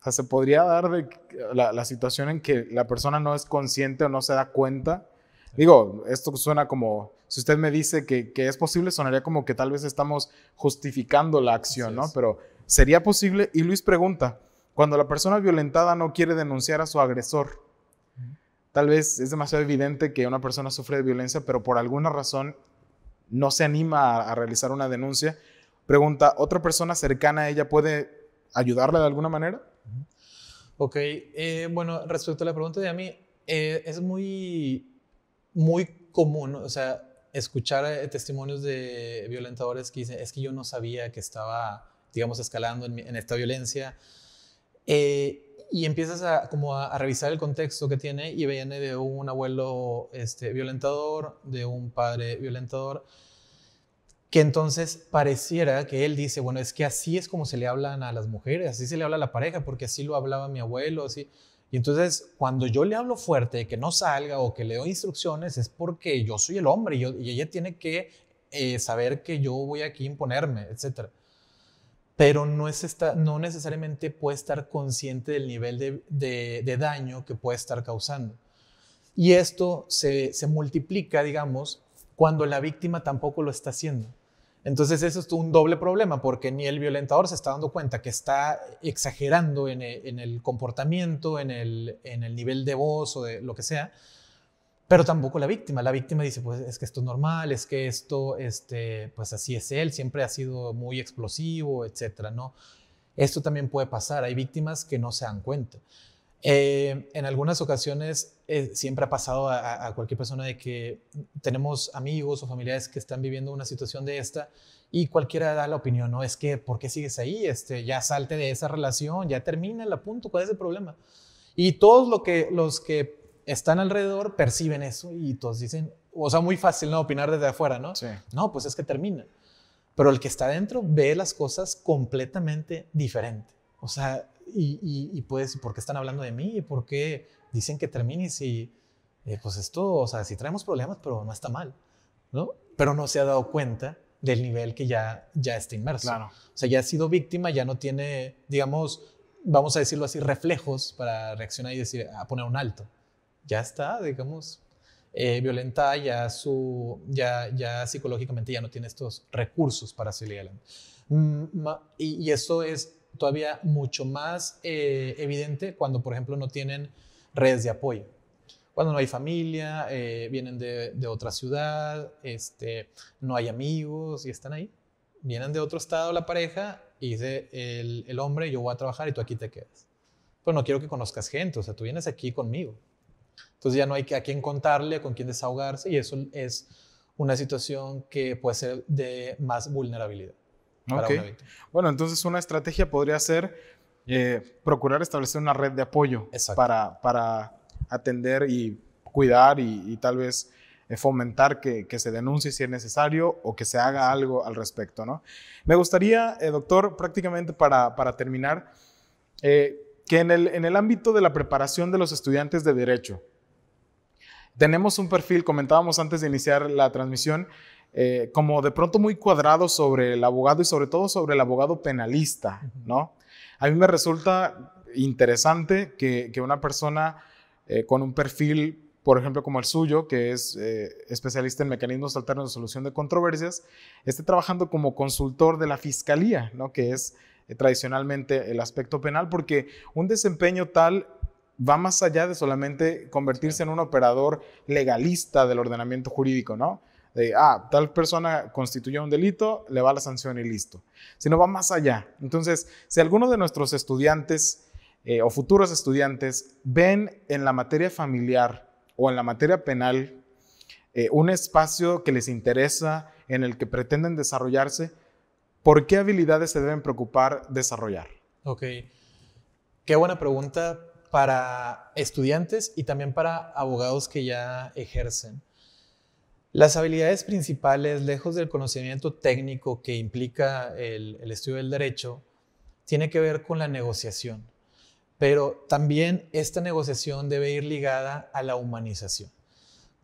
O sea, se podría dar de la, la, situación en que la persona no es consciente o no se da cuenta Digo, esto suena como, si usted me dice que, es posible, sonaría como que tal vez estamos justificando la acción, ¿no? Pero sería posible. Y Luis pregunta, cuando la persona violentada no quiere denunciar a su agresor, tal vez es demasiado evidente que una persona sufre de violencia, pero por alguna razón no se anima a, realizar una denuncia. Pregunta, ¿otra persona cercana a ella puede ayudarla de alguna manera? Ok, eh, bueno, respecto a la pregunta de a mí, eh, es muy muy común, o sea, escuchar eh, testimonios de violentadores que dicen, es que yo no sabía que estaba, digamos, escalando en, esta violencia. Eh, y empiezas a, como a, revisar el contexto que tiene y viene de un abuelo este, violentador, de un padre violentador, que entonces pareciera que él dice, bueno, es que así es como se le hablan a las mujeres, así se le habla a la pareja, porque así lo hablaba mi abuelo, así entonces, cuando yo le hablo fuerte, de que no salga o que le doy instrucciones, es porque yo soy el hombre y, ella tiene que eh, saber que yo voy aquí a imponerme, etc. Pero no, es esta, no necesariamente puede estar consciente del nivel de, daño que puede estar causando. Y esto se multiplica, digamos, cuando la víctima tampoco lo está haciendo. Entonces eso es un doble problema porque ni el violentador se está dando cuenta que está exagerando e, en el, comportamiento, en el, en el nivel de voz o de lo que sea, pero tampoco la víctima. La víctima dice, pues es que esto es normal, es que esto, este, pues así es él, siempre ha sido muy explosivo, etcétera, ¿no? Esto también puede pasar, hay víctimas que no se dan cuenta. Eh, en algunas ocasiones eh, siempre ha pasado a, cualquier persona de que tenemos amigos o familiares que están viviendo una situación de esta y cualquiera da la opinión, ¿no? Es que, ¿por qué sigues ahí? Este, ya salte de esa relación, ya termina el apunto ¿cuál es el problema? Y todos lo que, los que están alrededor perciben eso y todos dicen, o sea, muy fácil, ¿no? Opinar desde afuera, ¿no? Sí. No, pues es que termina. Pero el que está adentro ve las cosas completamente diferente. O sea, y, y, pues, y ¿por qué están hablando de mí? ¿Y por qué dicen que termine si, eh, pues esto, o sea, si traemos problemas, pero no está mal, ¿no? Pero no se ha dado cuenta del nivel que ya, ya está inmerso. Claro. O sea, ya ha sido víctima, ya no tiene, digamos, vamos a decirlo así, reflejos para reaccionar y decir, a poner un alto. Ya está, digamos, eh, violentada, ya, su, ya, ya psicológicamente ya no tiene estos recursos para salir adelante. Mm, y, y eso es todavía mucho más eh, evidente cuando, por ejemplo, no tienen redes de apoyo. Cuando no hay familia, eh, vienen de, otra ciudad, este, no hay amigos y están ahí. Vienen de otro estado la pareja y dice el, el hombre, yo voy a trabajar y tú aquí te quedas. Pero no quiero que conozcas gente, o sea, tú vienes aquí conmigo. Entonces ya no hay a quién contarle, con quién desahogarse y eso es una situación que puede ser de más vulnerabilidad. Bueno, entonces una estrategia podría ser eh, procurar establecer una red de apoyo para, para, atender y cuidar y, tal vez eh, fomentar que, se denuncie si es necesario o que se haga algo al respecto. ¿no? Me gustaría, eh, doctor, prácticamente para, terminar, que en el, en el ámbito de la preparación de los estudiantes de derecho, tenemos un perfil, comentábamos antes de iniciar la transmisión, eh, como de pronto muy cuadrado sobre el abogado y sobre todo sobre el abogado penalista, ¿no? A mí me resulta interesante que, una persona eh, con un perfil, por ejemplo, como el suyo, que es eh, especialista en mecanismos alternos de solución de controversias, esté trabajando como consultor de la fiscalía, ¿no? Que es tradicionalmente el aspecto penal, porque un desempeño tal va más allá de solamente convertirse en un operador legalista del ordenamiento jurídico, ¿no? de, ah, tal persona constituye un delito, le va la sanción y listo, sino va más allá. Entonces, si algunos de nuestros estudiantes eh, o futuros estudiantes ven en la materia familiar o en la materia penal eh, un espacio que les interesa, en el que pretenden desarrollarse, ¿por qué habilidades se deben preocupar desarrollar? Ok, qué buena pregunta para estudiantes y también para abogados que ya ejercen. Las habilidades principales, lejos del conocimiento técnico que implica el, estudio del derecho, tiene que ver con la negociación. Pero también esta negociación debe ir ligada a la humanización.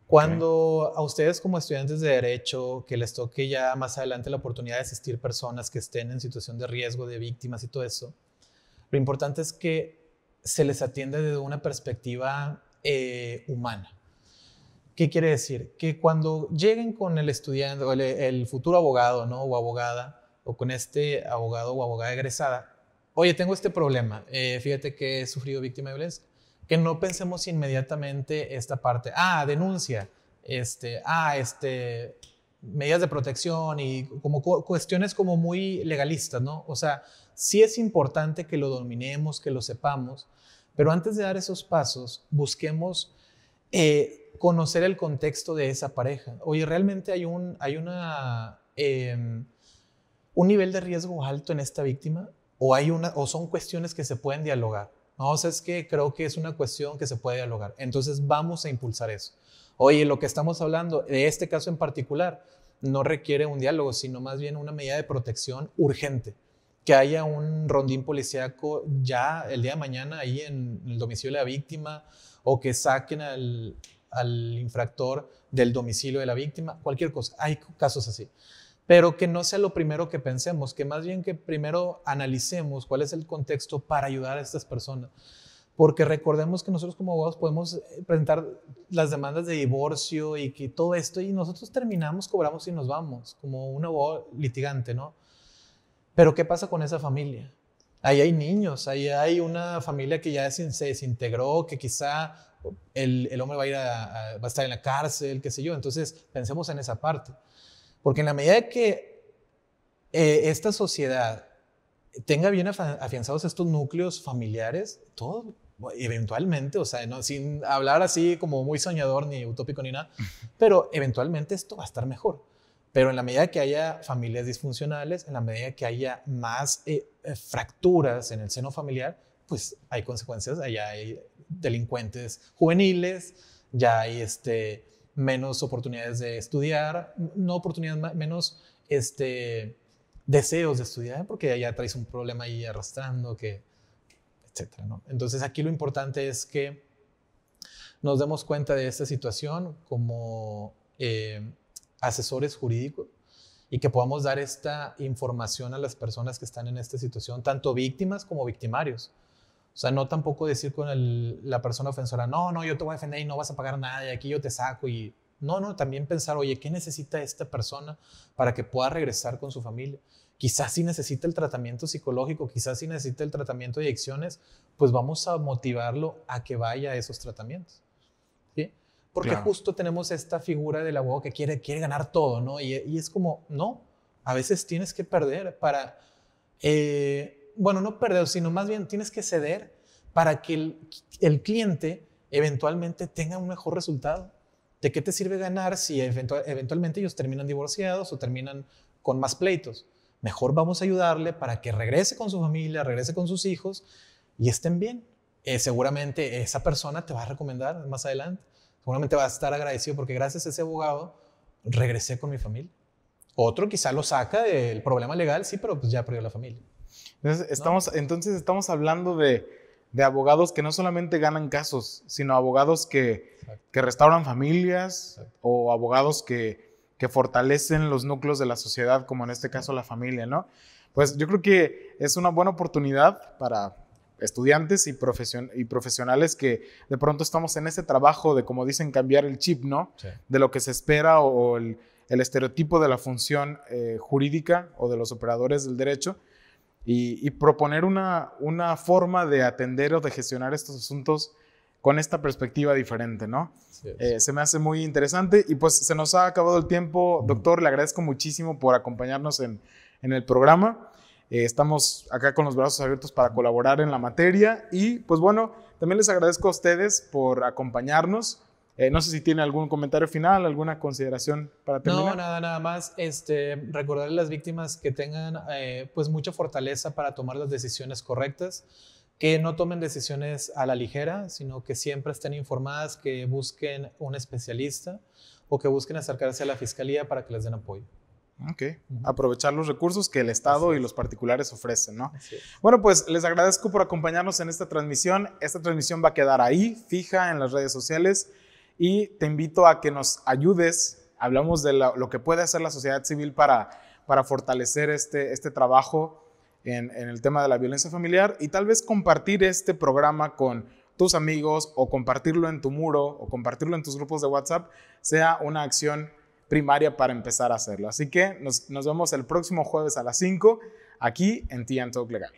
Cuando a ustedes como estudiantes de derecho, que les toque ya más adelante la oportunidad de asistir personas que estén en situación de riesgo, de víctimas y todo eso, lo importante es que se les atienda desde una perspectiva eh, humana. ¿Qué quiere decir? Que cuando lleguen con el estudiante o el, futuro abogado ¿no? o abogada o con este abogado o abogada egresada, oye, tengo este problema, eh, fíjate que he sufrido víctima de violencia, que no pensemos inmediatamente esta parte, ah, denuncia, este, ah, este, medidas de protección y como cuestiones como muy legalistas, ¿no? O sea, sí es importante que lo dominemos, que lo sepamos, pero antes de dar esos pasos, busquemos eh, conocer el contexto de esa pareja. Oye, realmente hay un, hay una, em, un nivel de riesgo alto en esta víctima o, hay una, o son cuestiones que se pueden dialogar. No, o sea, es que creo que es una cuestión que se puede dialogar. Entonces vamos a impulsar eso. Oye, lo que estamos hablando de este caso en particular no requiere un diálogo, sino más bien una medida de protección urgente. Que haya un rondín policíaco ya el día de mañana ahí en el domicilio de la víctima, o que saquen al, infractor del domicilio de la víctima, cualquier cosa. Hay casos así. Pero que no sea lo primero que pensemos, que más bien que primero analicemos cuál es el contexto para ayudar a estas personas. Porque recordemos que nosotros como abogados podemos eh, presentar las demandas de divorcio y que todo esto y nosotros terminamos, cobramos y nos vamos, como un abogado litigante, ¿no? Pero ¿qué pasa con esa familia? ahí hay niños, ahí hay una familia que ya se desintegró, que quizá el, hombre va a, ir a, estar en la cárcel, qué sé yo. Entonces, pensemos en esa parte. Porque en la medida que eh, esta sociedad tenga bien afianzados estos núcleos familiares, todo eventualmente, o sea, sin hablar así como muy soñador ni utópico ni nada, pero eventualmente esto va a estar mejor. Pero en la medida que haya familias disfuncionales, en la medida que haya más eh, eh, fracturas en el seno familiar, pues hay consecuencias, allá hay delincuentes juveniles, ya hay este, menos oportunidades de estudiar, no oportunidades, menos este, deseos de estudiar, porque ya traes un problema ahí arrastrando, que, etcétera. Entonces aquí lo importante es que nos demos cuenta de esta situación como... Eh, asesores jurídicos y que podamos dar esta información a las personas que están en esta situación, tanto víctimas como victimarios. O sea, no tampoco decir con la persona ofensora, no, no, yo te voy a defender y no vas a pagar nada, y aquí yo te saco. Y no, no, también pensar, oye, ¿qué necesita esta persona para que pueda regresar con su familia? Quizás si necesita el tratamiento psicológico, quizás si necesita el tratamiento de adicciones, pues vamos a motivarlo a que vaya a esos tratamientos. ¿sí? porque justo tenemos esta figura del abogado que quiere, quiere ganar todo, ¿no? Y, es como, no, a veces tienes que perder para, eh, bueno, no perder, sino más bien tienes que ceder para que el, cliente eventualmente tenga un mejor resultado. ¿De qué te sirve ganar si eventualmente ellos terminan divorciados o terminan con más pleitos? Mejor vamos a ayudarle para que regrese con su familia, regrese con sus hijos y estén bien. Eh, seguramente esa persona te va a recomendar más adelante seguramente va a estar agradecido porque gracias a ese abogado regresé con mi familia. Otro quizá lo saca del problema legal, sí, pero pues ya perdió la familia. Entonces estamos, entonces estamos hablando de, de, abogados que no solamente ganan casos, sino abogados que, que restauran familias o abogados que, que fortalecen los núcleos de la sociedad, como en este caso la familia, ¿no? Pues yo creo que es una buena oportunidad para estudiantes y, y profesionales que de pronto estamos en ese trabajo de, como dicen, cambiar el chip, ¿no? De lo que se espera o, el, estereotipo de la función eh, jurídica o de los operadores del derecho y, proponer una, una, forma de atender o de gestionar estos asuntos con esta perspectiva diferente, ¿no? Eh, se me hace muy interesante y pues se nos ha acabado el tiempo, doctor, le agradezco muchísimo por acompañarnos en, en el programa. Eh, estamos acá con los brazos abiertos para colaborar en la materia y pues bueno, también les agradezco a ustedes por acompañarnos. Eh, no sé si tiene algún comentario final, alguna consideración para terminar. No, nada, nada más. Este, recordarle a las víctimas que tengan eh, pues mucha fortaleza para tomar las decisiones correctas, que no tomen decisiones a la ligera, sino que siempre estén informadas, que busquen un especialista o que busquen acercarse a la fiscalía para que les den apoyo. Okay. aprovechar los recursos que el Estado y los particulares ofrecen, ¿no? Bueno, pues les agradezco por acompañarnos en esta transmisión. Esta transmisión va a quedar ahí, fija en las redes sociales, y te invito a que nos ayudes. Hablamos de lo que puede hacer la sociedad civil para, para fortalecer este, este trabajo en, en el tema de la violencia familiar y tal vez compartir este programa con tus amigos o compartirlo en tu muro o compartirlo en tus grupos de WhatsApp sea una acción primaria para empezar a hacerlo. Así que nos, nos vemos el próximo jueves a las 5 aquí en Talk Legal.